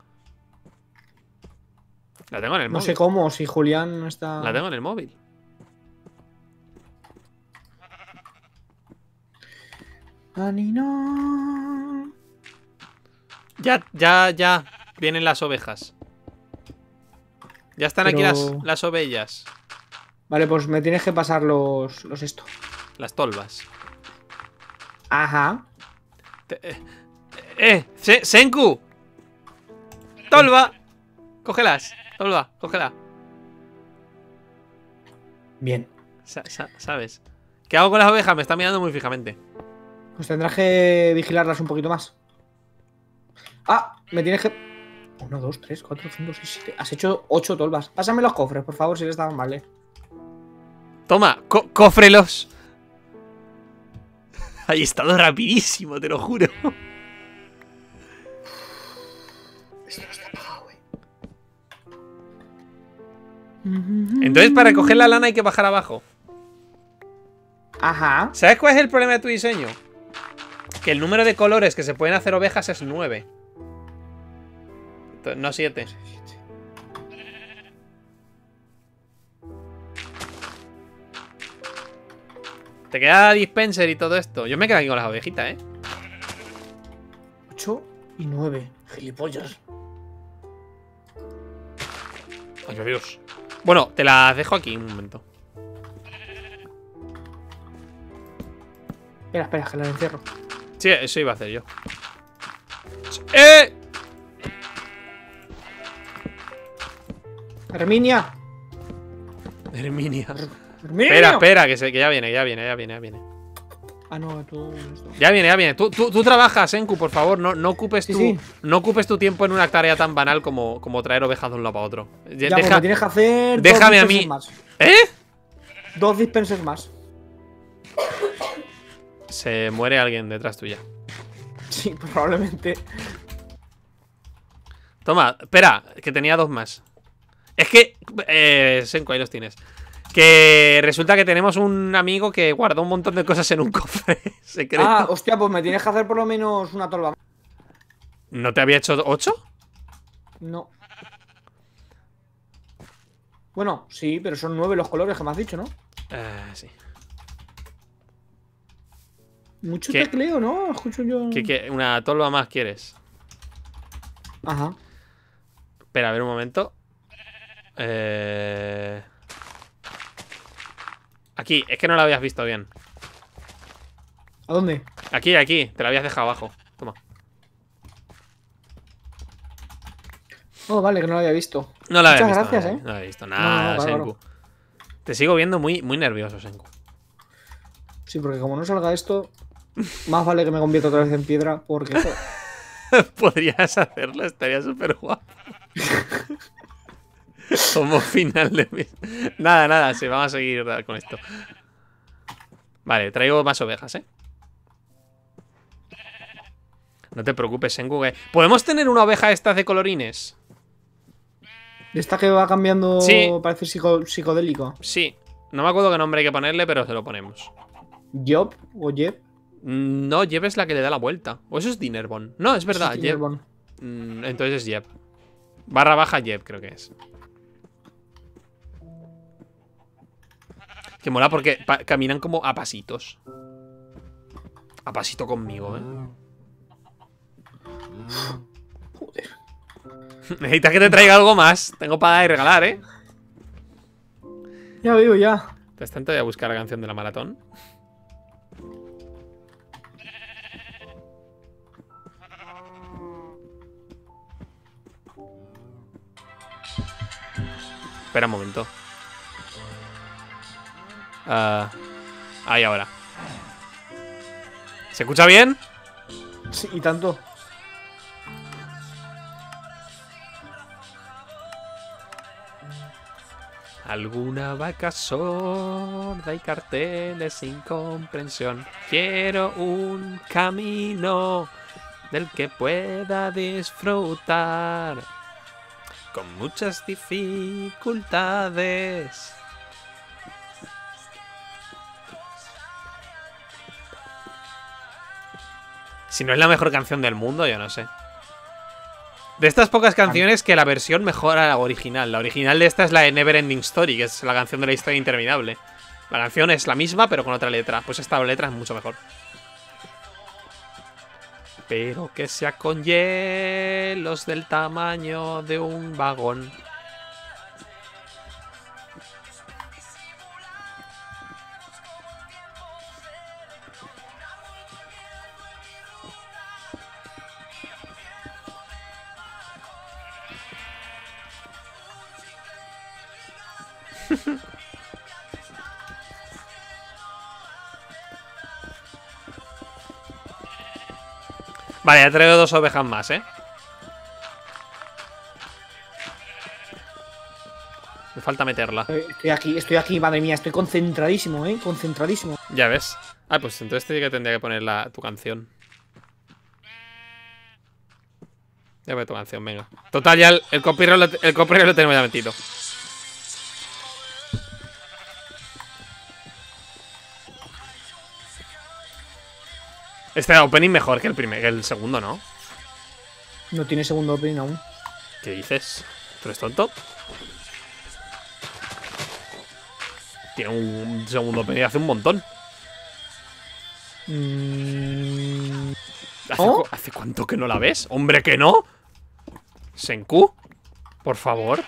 La tengo en el móvil. No sé cómo, si Julián no está. La tengo en el móvil. Anino. Ya, ya, ya. Vienen las ovejas. Ya están aquí las, las Vale, pues me tienes que pasar los, los esto. Las tolvas. Ajá. ¡Eh! eh, senku ¡Tolva! ¡Cógelas! ¡Tolva! ¡Cógela! Bien. ¿Sabes? ¿Qué hago con las ovejas? Me están mirando muy fijamente. Pues tendrás que vigilarlas un poquito más. Ah, me tienes que... Uno, dos, 3, cuatro, cinco, 6, 7... Has hecho ocho tolvas. Pásame los cofres, por favor, si les estaban mal, Toma, cofrelos cófrelos. Ahí estado rapidísimo, te lo juro. Esto no está apagado, Entonces, para coger la lana hay que bajar abajo. Ajá. ¿Sabes cuál es el problema de tu diseño? Que el número de colores que se pueden hacer ovejas es 9. No 7. Te queda dispenser y todo esto. Yo me quedo aquí con las ovejitas, ¿eh? 8 y 9. Gilipollas. Ay, Dios. Bueno, te las dejo aquí un momento. Espera, espera, que las encierro. Sí, eso iba a hacer yo. ¡Eh! Herminia. Herminia. Espera, espera, que, se, que, ya viene, ya viene, ya viene, ya viene. Ah, no, tú. Ya viene, ya viene. Tú, trabajas, Senku, por favor. No, no, ocupes tu, no ocupes tu tiempo en una tarea tan banal como, como traer ovejas de un lado para otro. Ya, Deja, tienes que hacer. Déjame a mí. Más. ¿Eh? Dos dispensers más. Se muere alguien detrás tuya. Sí, probablemente. Toma, espera, que tenía dos más. Es que. Eh, Senku, ahí los tienes. Que resulta que tenemos un amigo que guarda un montón de cosas en un cofre secreto. Ah, hostia, pues me tienes que hacer por lo menos una tolva. ¿No te había hecho ocho? No. Bueno, sí, pero son nueve los colores que me has dicho, ¿no? Ah, sí. Mucho tecleo, ¿no? Escucho yo. ¿Qué, Una tolva más quieres. Ajá. Espera, a ver un momento. Eh. Aquí, es que no la habías visto bien. ¿A dónde? Aquí, aquí, te la habías dejado abajo. Toma. Oh, vale, que no la había visto. No la había visto. Muchas gracias, eh. No la había eh. visto nada, Senku. Te sigo viendo muy, muy nervioso, Senku. Sí, porque como no salga esto, más vale que me convierta otra vez en piedra, porque. Podrías hacerlo, estaría súper guapo. Como final de... Nada, nada, sí, vamos a seguir con esto. Vale, traigo más ovejas, ¿eh? No te preocupes, en Google. ¿Podemos tener una oveja esta de colorines? Esta que va cambiando, parece psicodélico. Sí. No me acuerdo qué nombre hay que ponerle, pero se lo ponemos. ¿Job o Jeb? Mm, no, Jeb es la que le da la vuelta. O eso es Dinnerbon. No, es verdad, mm, entonces es Jeb. Barra baja Jeb, creo que es. Que mola porque caminan como a pasitos. A pasito conmigo, ¿eh? Necesitas que te traiga algo más. Tengo para regalar, ¿eh? Ya vivo, ya. ¿Te tanto a buscar la canción de la maratón. Espera un momento ah, ahí ahora. ¿Se escucha bien? Sí, y tanto. Alguna vaca sorda y carteles sin comprensión. Quiero un camino del que pueda disfrutar con muchas dificultades. Si no es la mejor canción del mundo, yo no sé. De estas pocas canciones que la versión mejora la original. La original de esta es la de Never Ending Story, que es la canción de la historia interminable. La canción es la misma, pero con otra letra. Pues esta letra es mucho mejor. Pero que sea con hielos del tamaño de un vagón. vale, ya traigo dos ovejas más, ¿eh? Me falta meterla. Eh, estoy aquí, estoy aquí, madre mía, estoy concentradísimo, ¿eh? Concentradísimo. Ya ves. Ah, pues entonces te que tendría que poner tu canción. Ya voy tu canción, venga. Total, ya el, el copyright lo tenemos ya metido. Este opening mejor que el primer, el segundo, ¿no? No tiene segundo opening aún. ¿Qué dices? ¿Tú eres tonto? Tiene un segundo opening hace un montón. Mm. ¿Hace, ¿Oh? ¿Hace, cuánto que no la ves? ¡Hombre que no! Senku, por favor.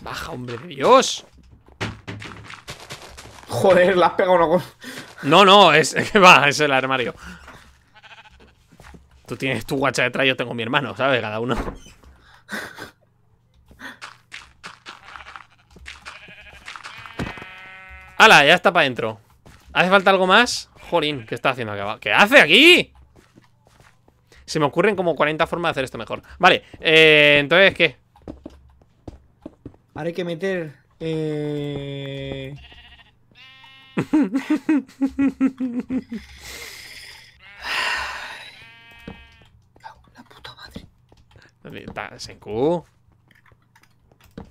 Baja, hombre de Dios. Joder, la has pegado una No, no, es que va, es el armario. Tú tienes tu guacha detrás, yo tengo mi hermano, ¿sabes? Cada uno. ¡Hala! Ya está para adentro. ¿Hace falta algo más? Jolín, ¿qué está haciendo acá? ¿Qué hace aquí? Se me ocurren como 40 formas de hacer esto mejor. Vale, eh, entonces, ¿qué? Ahora hay que meter... Eh... La puta madre. Senku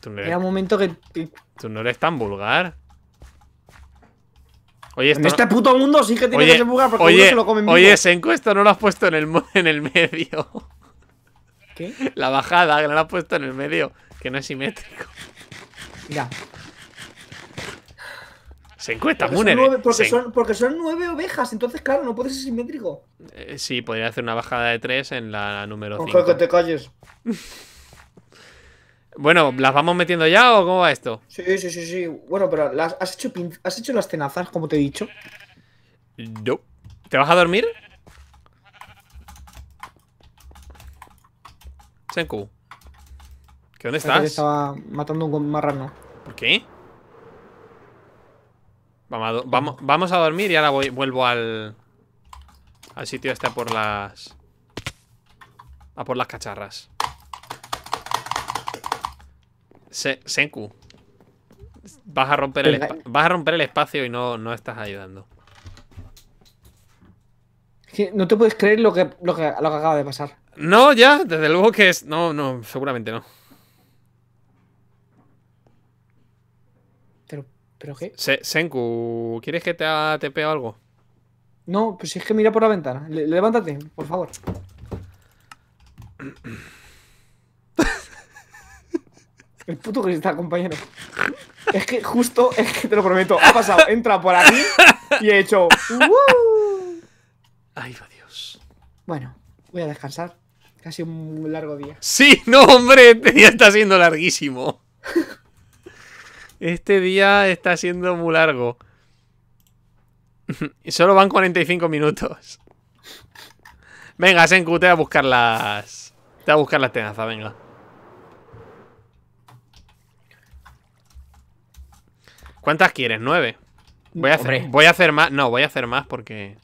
no eres... Era un momento que. Tú no eres tan vulgar. Oye, en este puto mundo sí que tiene que ser vulgar porque oye, uno se lo comen Oye, Senku, esto no lo has puesto en el, en el medio. ¿Qué? La bajada, que no la has puesto en el medio, que no es simétrico. Mira, se está porque porque, son, nueve ovejas, entonces, claro, no puede ser simétrico. Eh, sí, podría hacer una bajada de tres en la número 5. que te calles. bueno, ¿las vamos metiendo ya o cómo va esto? Sí, sí, sí, sí. Bueno, pero ¿las, has, hecho ¿has hecho las tenazas, como te he dicho? No. ¿Te vas a dormir? Senku. ¿Qué dónde estás? Estaba matando un marrano. ¿Por qué? Vamos a, dormir y ahora vuelvo al... Al sitio este a por las... A por las cacharras. Senku. Vas a romper el, vas a romper el espacio y no, no estás ayudando. no te puedes creer lo que, lo que, lo que acaba de pasar. No, ya, desde luego que es... No, no, seguramente no. ¿Pero Senku, ¿quieres que te te algo? No, pues si es que mira por la ventana. levántate, por favor. El puto cristal, compañero. Es que justo, es que te lo prometo, ha pasado, entra por aquí y he hecho. Ay, va Dios. Bueno, voy a descansar. Casi un largo día. Sí, no, hombre, ya este está siendo larguísimo. Este día está siendo muy largo. y solo van 45 minutos. Venga, Senku, te voy a buscar las... Te voy a buscar las tenazas, venga. ¿Cuántas quieres? ¿Nueve? Voy a, hacer, voy a hacer más... No, voy a hacer más porque...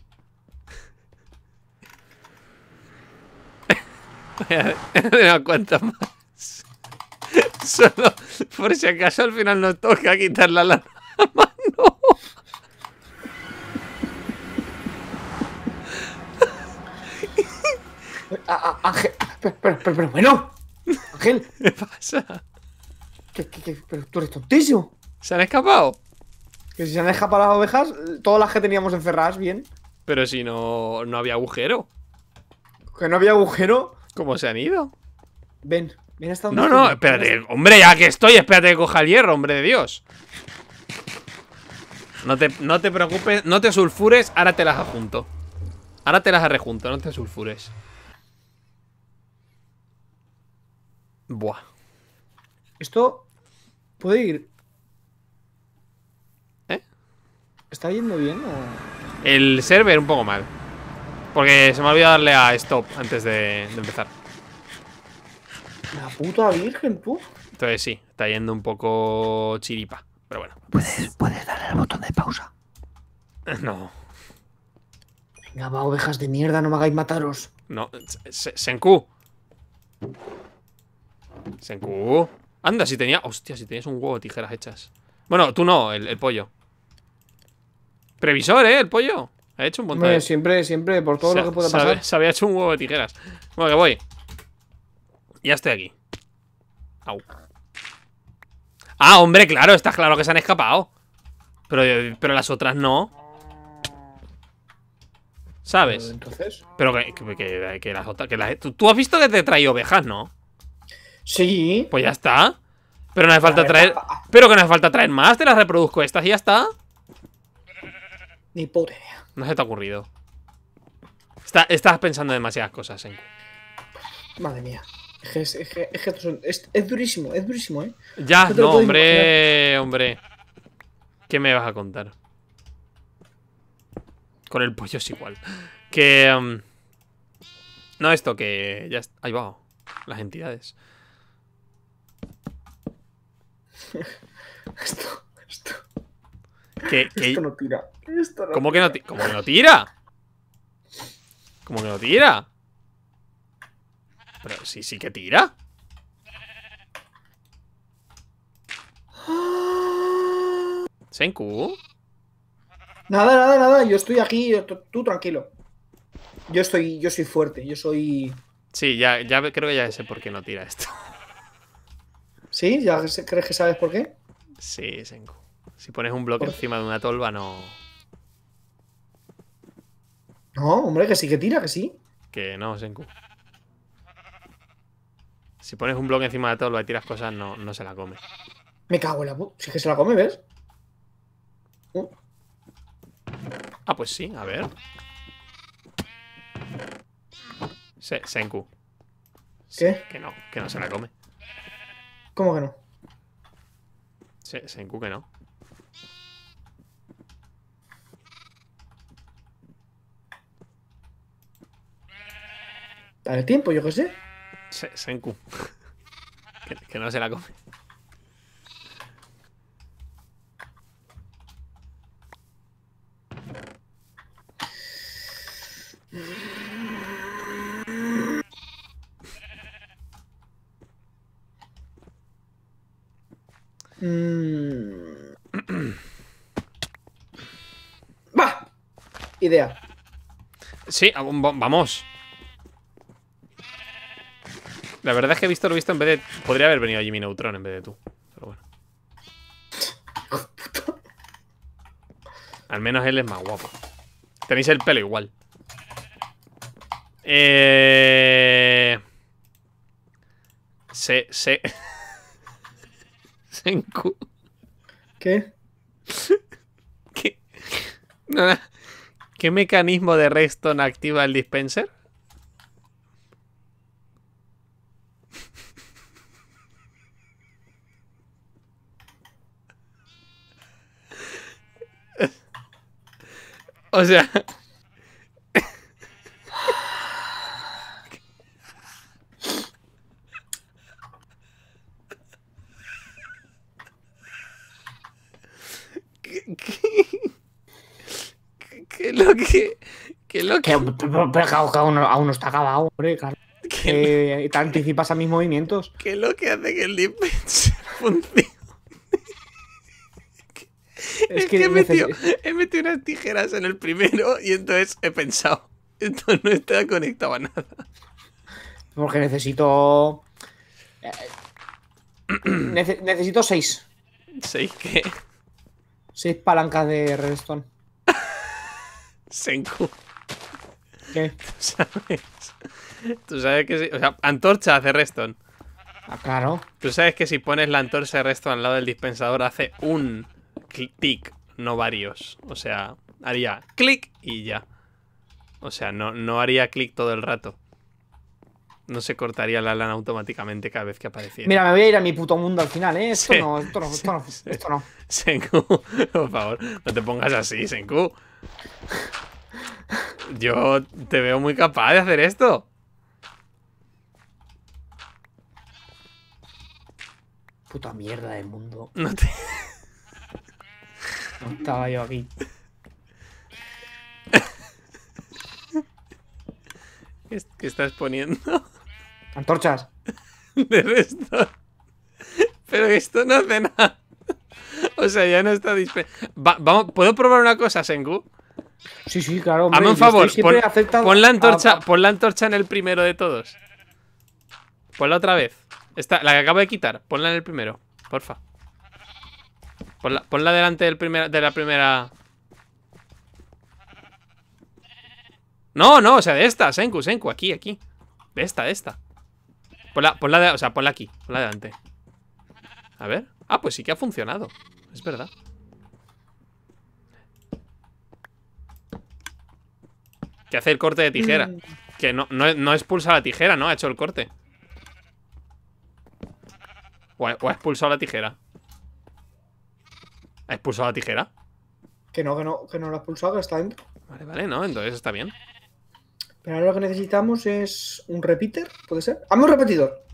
voy a más. Solo por si acaso al final nos toca quitar la mano. Ah, ah, ángel, pero, pero, pero, bueno, Ángel. ¿Qué pasa? pero tú eres tontísimo. ¿Se han escapado? Que si se han escapado las ovejas, todas las que teníamos encerradas, bien. Pero si no, no había agujero. ¿Que no había agujero? ¿Cómo se han ido? Ven no, no, espérate. Hombre, ya que estoy, espérate que coja el hierro, hombre de Dios. No te, no te preocupes, no te sulfures, ahora te las adjunto. Ahora te las rejunto, no te sulfures. Buah. Esto puede ir. ¿Eh? ¿Está yendo bien o.? El server un poco mal. Porque se me ha olvidado darle a stop antes de empezar. La puta virgen, tú. Entonces sí, está yendo un poco chiripa. Pero bueno. ¿Puedes, darle al botón de pausa? No. Venga, va, ovejas de mierda, no me hagáis mataros. No, Senku. Senku. Anda, si tenía. Hostia, si tenías un huevo de tijeras hechas. Bueno, tú no, el, pollo. Previsor, ¿eh? El pollo. Ha hecho un montón. Siempre, siempre, por todo lo que pueda pasar. Se había hecho un huevo de tijeras. Bueno, que voy. Ya estoy aquí. Au. Ah, hombre, claro, está claro que se han escapado. Pero, pero las otras no. ¿Sabes? Entonces. Pero que, las otras. Que ¿tú, has visto que te traído ovejas, ¿no? Sí. Pues ya está. Pero no hace falta traer. Pero que no hace falta traer más, te las reproduzco estas y ya está. Ni pobre No se te ha ocurrido. estás pensando demasiadas cosas, Madre mía. Pues, es, durísimo, es durísimo, ¿eh? Ya, no, hombre, hombre. ¿Qué me vas a contar? Con el pollo es igual. Que... Um, no, esto que... ya Ahí va. Las entidades. esto, esto... Que, que... Esto no tira. ¿Cómo, Que no ¿Cómo que no tira? ¿Cómo que no tira? Pero sí, sí que tira. Senku. Nada, nada, nada. Yo estoy aquí. Tú tranquilo. Yo estoy, yo soy fuerte. Yo soy. Sí, ya, ya creo que ya sé por qué no tira esto. ¿Sí? ¿Ya crees que sabes por qué? Sí, Senku. Si pones un bloque encima de una tolva, no. No, hombre, que sí que tira, que sí. Que no, Senku. Si pones un bloque encima de todo y tiras cosas, no, no se la come. Me cago en la puta. Si es que se la come, ¿ves? Uh. Ah, pues sí, a ver. Se, Senku. ¿Qué? que no, que no se la come. ¿Cómo que no? Se, Senku que no. Dale tiempo, yo qué sé. Senku. que, que no se la come. Mm. ¡Va! Idea. Sí, vamos. La verdad es que he visto lo visto en vez de... Podría haber venido Jimmy Neutron en vez de tú. Pero bueno. Al menos él es más guapo. Tenéis el pelo igual. Eh... Se... Se... Senku. ¿Qué? ¿Qué? ¿Qué mecanismo de redstone activa el dispenser? O sea. ¿Qué, qué, qué lo que. ¿Qué lo que.? aún, aún no está acabado, hombre, claro. ¿Qué eh, te anticipas a mis movimientos. ¿Qué es lo que hace que el deep funcione? es que, he, metido, unas tijeras en el primero y entonces he pensado, entonces no está conectado a nada. Porque necesito... Eh, necesito seis. ¿Seis qué? Seis palancas de redstone. Senku. ¿Qué? ¿Tú sabes? Tú sabes que sí? O sea, antorcha de redstone. Ah, claro. Tú sabes que si pones la antorcha de redstone al lado del dispensador hace un tic, no varios. O sea, haría clic y ya. O sea, no, no haría clic todo el rato. No se cortaría la lana automáticamente cada vez que apareciera. Mira, me voy a ir a mi puto mundo al final, ¿eh? Esto no, esto no, esto no, esto no. Senku, por favor, no te pongas así, Senku. Yo te veo muy capaz de hacer esto. Puta mierda de mundo. No te estaba yo aquí. ¿Qué estás poniendo? Antorchas. De resto. Pero esto no hace nada. O sea, ya no está Va, vamos, ¿Puedo probar una cosa, Sengu? Sí, sí, claro. Hazme un favor. Pon, la antorcha, ah, ah. pon la antorcha en el primero de todos. Ponla otra vez. la que acabo de quitar. Ponla en el primero. Porfa. Ponla, delante del de la primera... No, no, o sea, de esta, Senku, Senku, aquí, aquí. De esta, de esta. Ponla, o sea, ponla aquí, ponla delante. A ver. Ah, pues sí que ha funcionado. Es verdad. Que hace el corte de tijera. Mm. Que no, no, no, expulsa la tijera, ¿no? Ha hecho el corte. O o ha expulsado la tijera. ¿Has pulsado la tijera? Que no, que no, que no lo que está dentro. Vale, vale, no, entonces está bien. Pero ahora lo que necesitamos es un repeater, ¿puede ser? ¡Hazme repetido repetidor!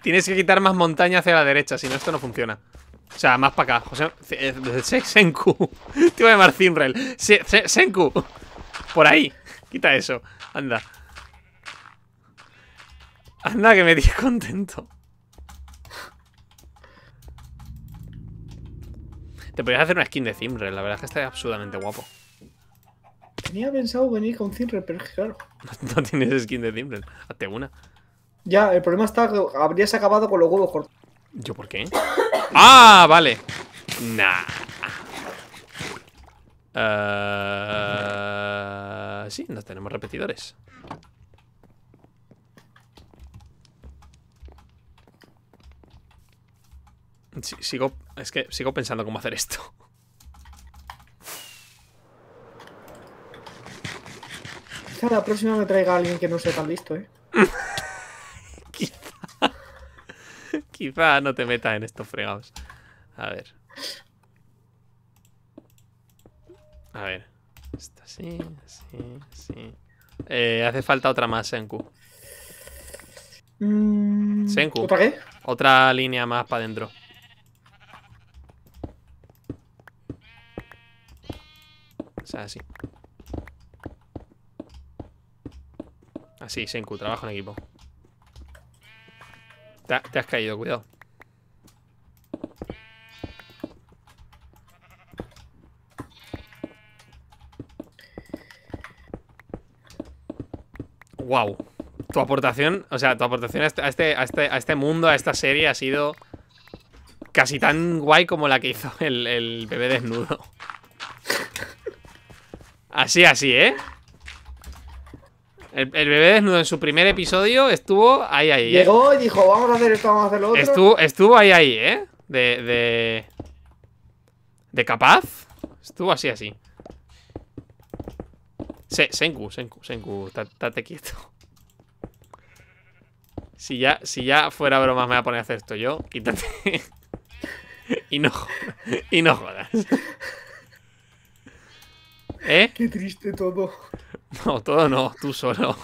Tienes que quitar más montaña hacia la derecha, si no esto no funciona. O sea, más para acá. José... Eh, eh, Senku. Te iba a llamar Senku. Por ahí. Quita eso. Anda. Anda, que me di contento. Te podrías hacer una skin de Zimre, la verdad es que está absolutamente guapo. Tenía pensado venir con Zimre, pero claro. No, tienes skin de Zimre, hazte una. Ya, el problema está que habrías acabado con los huevos cortos. ¿Yo por qué? ¡Ah! Vale. Nah. Eh, sí, no tenemos repetidores. sigo, es que sigo pensando cómo hacer esto. Quizá la próxima me traiga alguien que no sea tan listo, ¿eh? quizá, quizá no te meta en estos fregados. A ver. A ver. Esta sí, así sí. Eh, hace falta otra más, Senku. Mm, Senku. ¿Otra qué? Otra línea más para adentro. O sea, pues, así. Ah, así, ah, Senku, trabajo en equipo. Te, has caído, cuidado. Wow. Tu aportación, o sea, tu aportación este, este, a este, a este, mundo, a esta serie ha sido casi tan guay como la que hizo el bebé desnudo. Así, así, ¿eh? El, bebé desnudo en su primer episodio estuvo ahí, ahí. ¿eh? Llegó y dijo, vamos a hacer esto, vamos a hacer lo otro. Estuvo, estuvo ahí, ahí, ¿eh? De, de. De capaz. Estuvo así, así. Se, senku, Senku, Senku, Date quieto. Si ya, si ya fuera broma me voy a poner a hacer esto yo, quítate. y no, y no jodas. ¿Eh? Qué triste todo. No, todo no, tú solo.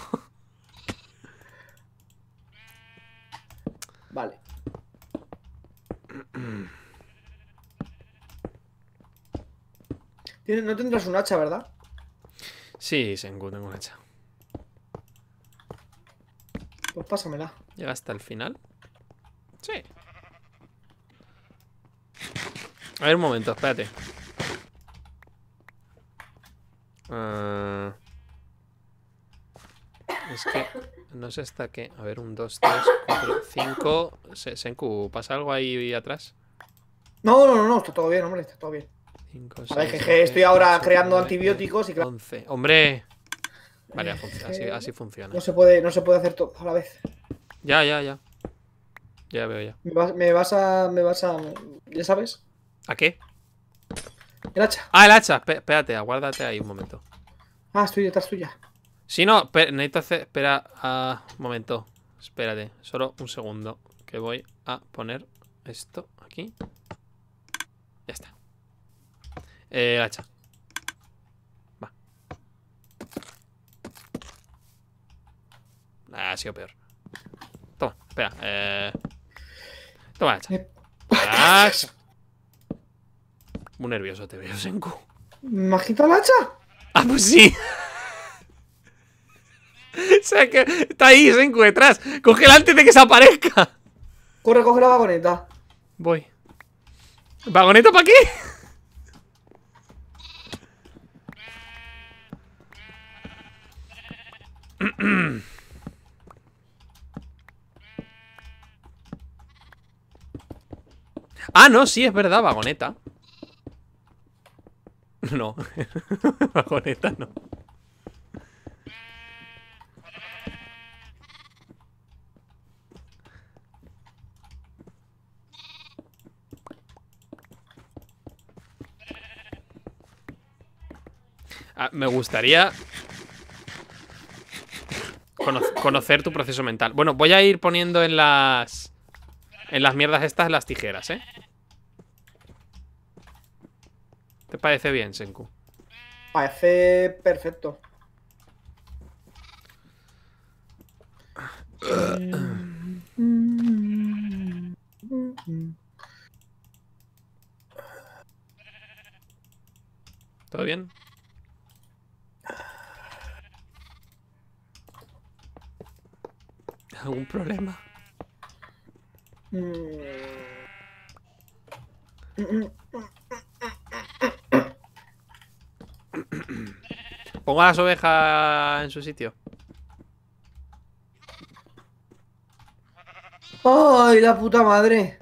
Vale. No tendrás un hacha, ¿verdad? Sí, Sengu, tengo un hacha. Pues pásamela. Llega hasta el final. Sí. A ver un momento, espérate. Ah. es que no sé hasta qué. A ver, un, dos, tres, cuatro, cinco. Senku, ¿pasa algo ahí atrás? No, no, no, no, está todo bien, hombre, está todo bien. Cinco, a jeje, estoy ahora creando antibióticos y claro. 11. Hombre. Vale, eh, eh, así, funciona. No se, puede, no se puede hacer todo a la vez. Ya, ya, ya. Ya veo ya. me vas a. Me vas a. ¿Ya sabes? ¿A qué? El hacha. Ah, el hacha. Espérate, aguárdate ahí un momento. Ah, estoy está tuya. Si no, necesito hacer. Espera, ah, un momento. Espérate, solo un segundo. Que voy a poner esto aquí. Ya está. Eh, el hacha. Va. Ah, ha sido peor. Toma, espera. Eh... Toma el hacha. Ah, muy nervioso te veo, Senku. ¿Me has quitado Ah, pues sí. o que está ahí, Senku, detrás. Cógela antes de que se aparezca. Corre, coge la vagoneta. Voy. ¿Vagoneta para qué? ah, no, sí, es verdad, vagoneta. No, vagoneta no. Ah, me gustaría conocer tu proceso mental. Bueno, voy a ir poniendo en las en las mierdas estas las tijeras, ¿eh? parece bien, Senku? Parece perfecto. ¿Todo bien? ¿Algún problema? Mm. Mm, mm. Pongo a las ovejas en su sitio. ¡Ay, la puta madre!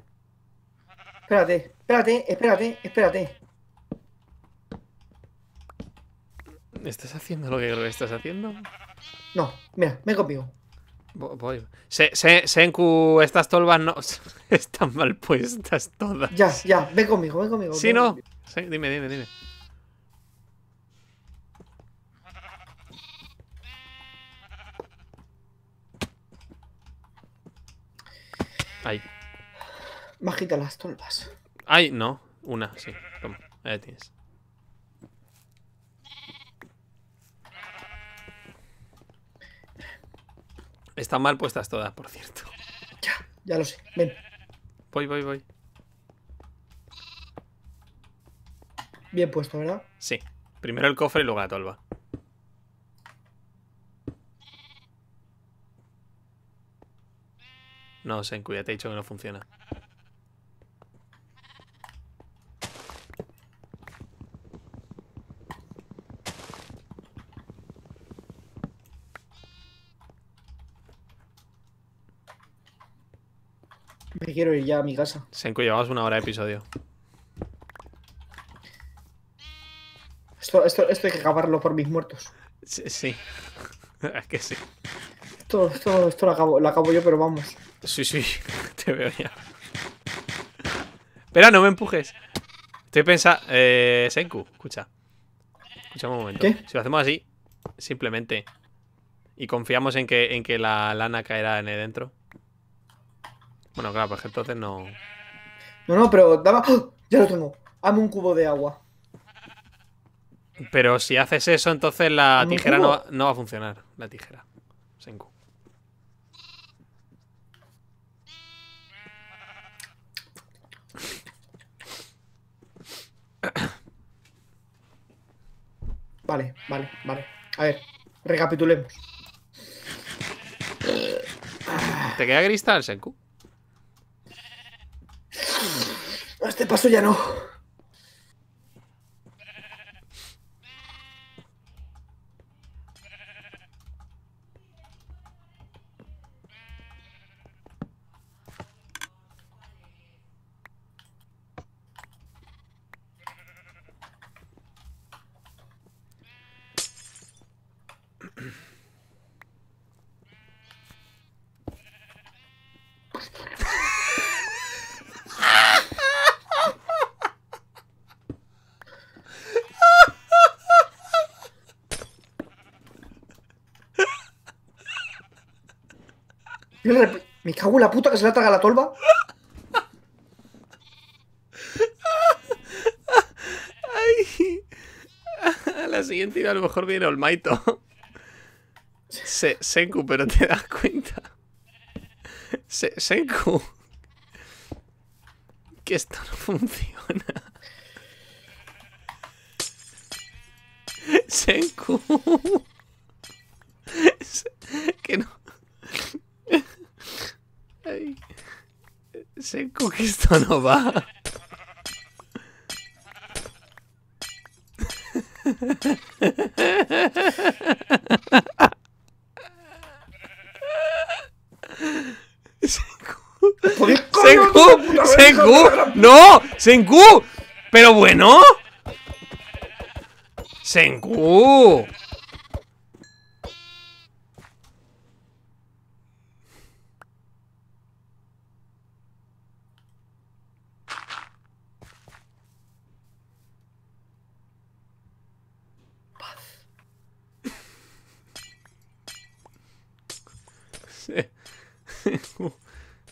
Espérate, espérate, espérate, espérate. ¿Estás haciendo lo que creo que estás haciendo? No, mira, ven conmigo. Voy. Se, se, Senku, estas tolvas no. Están mal puestas todas. Ya, ya, ven conmigo, ven conmigo. Si no. dime, dime, dime. Ahí. Bajita las tolvas. Ay, no. Una, sí. Ahí tienes. Están mal puestas todas, por cierto. Ya, ya lo sé. Ven. Voy, voy, voy. Bien puesto, ¿verdad? Sí. Primero el cofre y luego la tolva. No, Senku, ya te he dicho que no funciona. Me quiero ir ya a mi casa. Senku, llevamos una hora de episodio. Esto, esto, esto hay que acabarlo por mis muertos. Sí, sí. es que sí. Esto, lo, acabo, acabo yo, pero vamos. Sí, sí, te veo ya. Espera, no me empujes. Estoy pensando... Eh, Senku, escucha. Escucha un momento. Si lo hacemos así, simplemente... Y confiamos en que, en que la lana caerá en dentro. Bueno, claro, pues entonces no... No, no, pero dame... ¡Ah! Ya lo tengo. Hazme un cubo de agua. Pero si haces eso, entonces la tijera no va a funcionar. La tijera. Senku. Vale, vale, vale. A ver, recapitulemos. ¿Te queda cristal, Senku? A este paso ya no. cago la puta que se la traga la tolva. Ay. A la siguiente a lo mejor viene Olmaito. Senku, pero te das cuenta. Senku. Que esto no funciona. Senku. ¿Por que esto no va. Senku, Senku, no, Senku, pero bueno, Senku.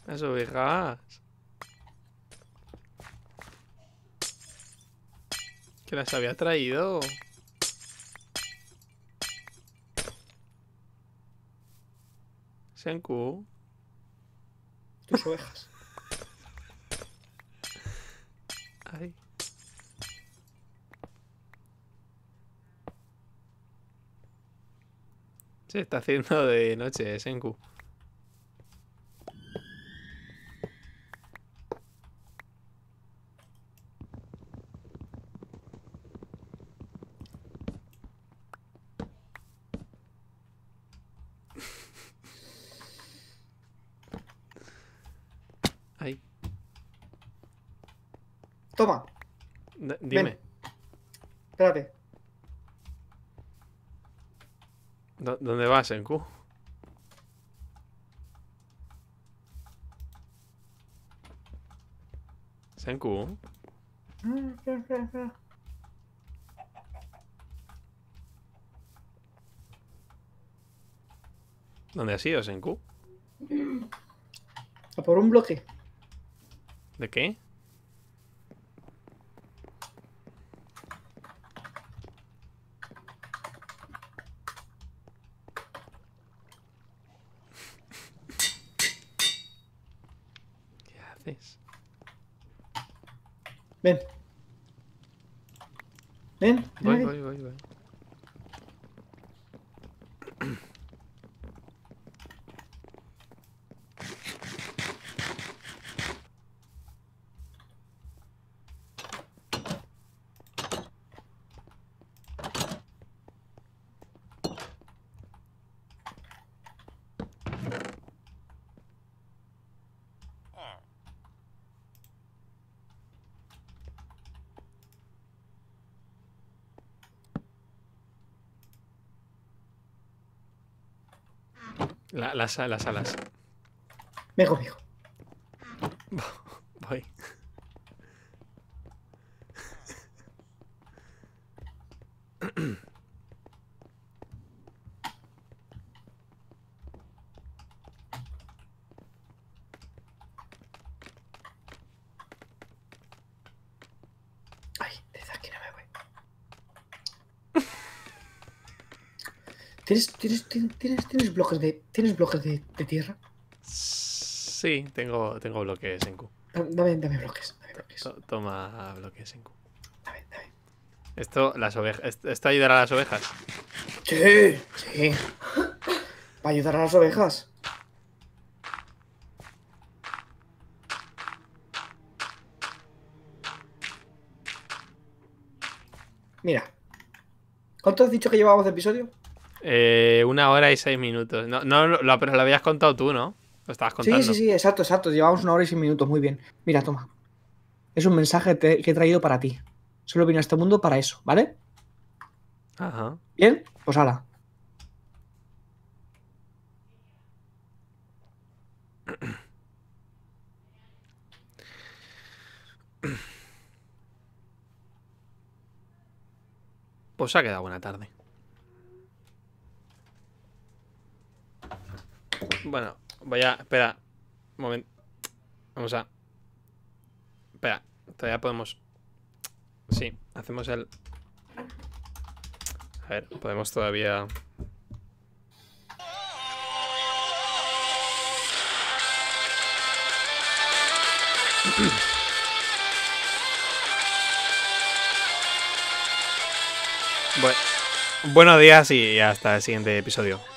Las ovejas. Que las había traído. Senku. Tus ovejas. Se está haciendo de noche, eh, Senku. vas, Q? Senku. ¿Dónde has ido, Senku? A por un bloque. ¿De qué? La, las, las alas. Mejor, mejor. ¿Tienes, bloques, de, ¿tienes bloques de, tierra? Sí, tengo, tengo bloques en Q. Dame, dame bloques, dame bloques. toma bloques en Q. Dame, dame. Esto, las ovejas, ¿Esto ayudará a las ovejas? Sí, sí. ¿Va ayudar a las ovejas? Mira. ¿Cuánto has dicho que llevábamos de episodio? Eh, una hora y seis minutos. No, no pero lo habías contado tú, ¿no? Lo estabas contando. Sí, sí, sí, exacto, exacto. Llevamos una hora y seis minutos, muy bien. Mira, toma. Es un mensaje que he traído para ti. Solo vino a este mundo para eso, ¿vale? Ajá. Bien, pues hala Pues ha quedado buena tarde. Bueno, voy a. Espera. Un momento. Vamos a. Espera. Todavía podemos. Sí, hacemos el. A ver, podemos todavía. bueno Buenos días y hasta el siguiente episodio.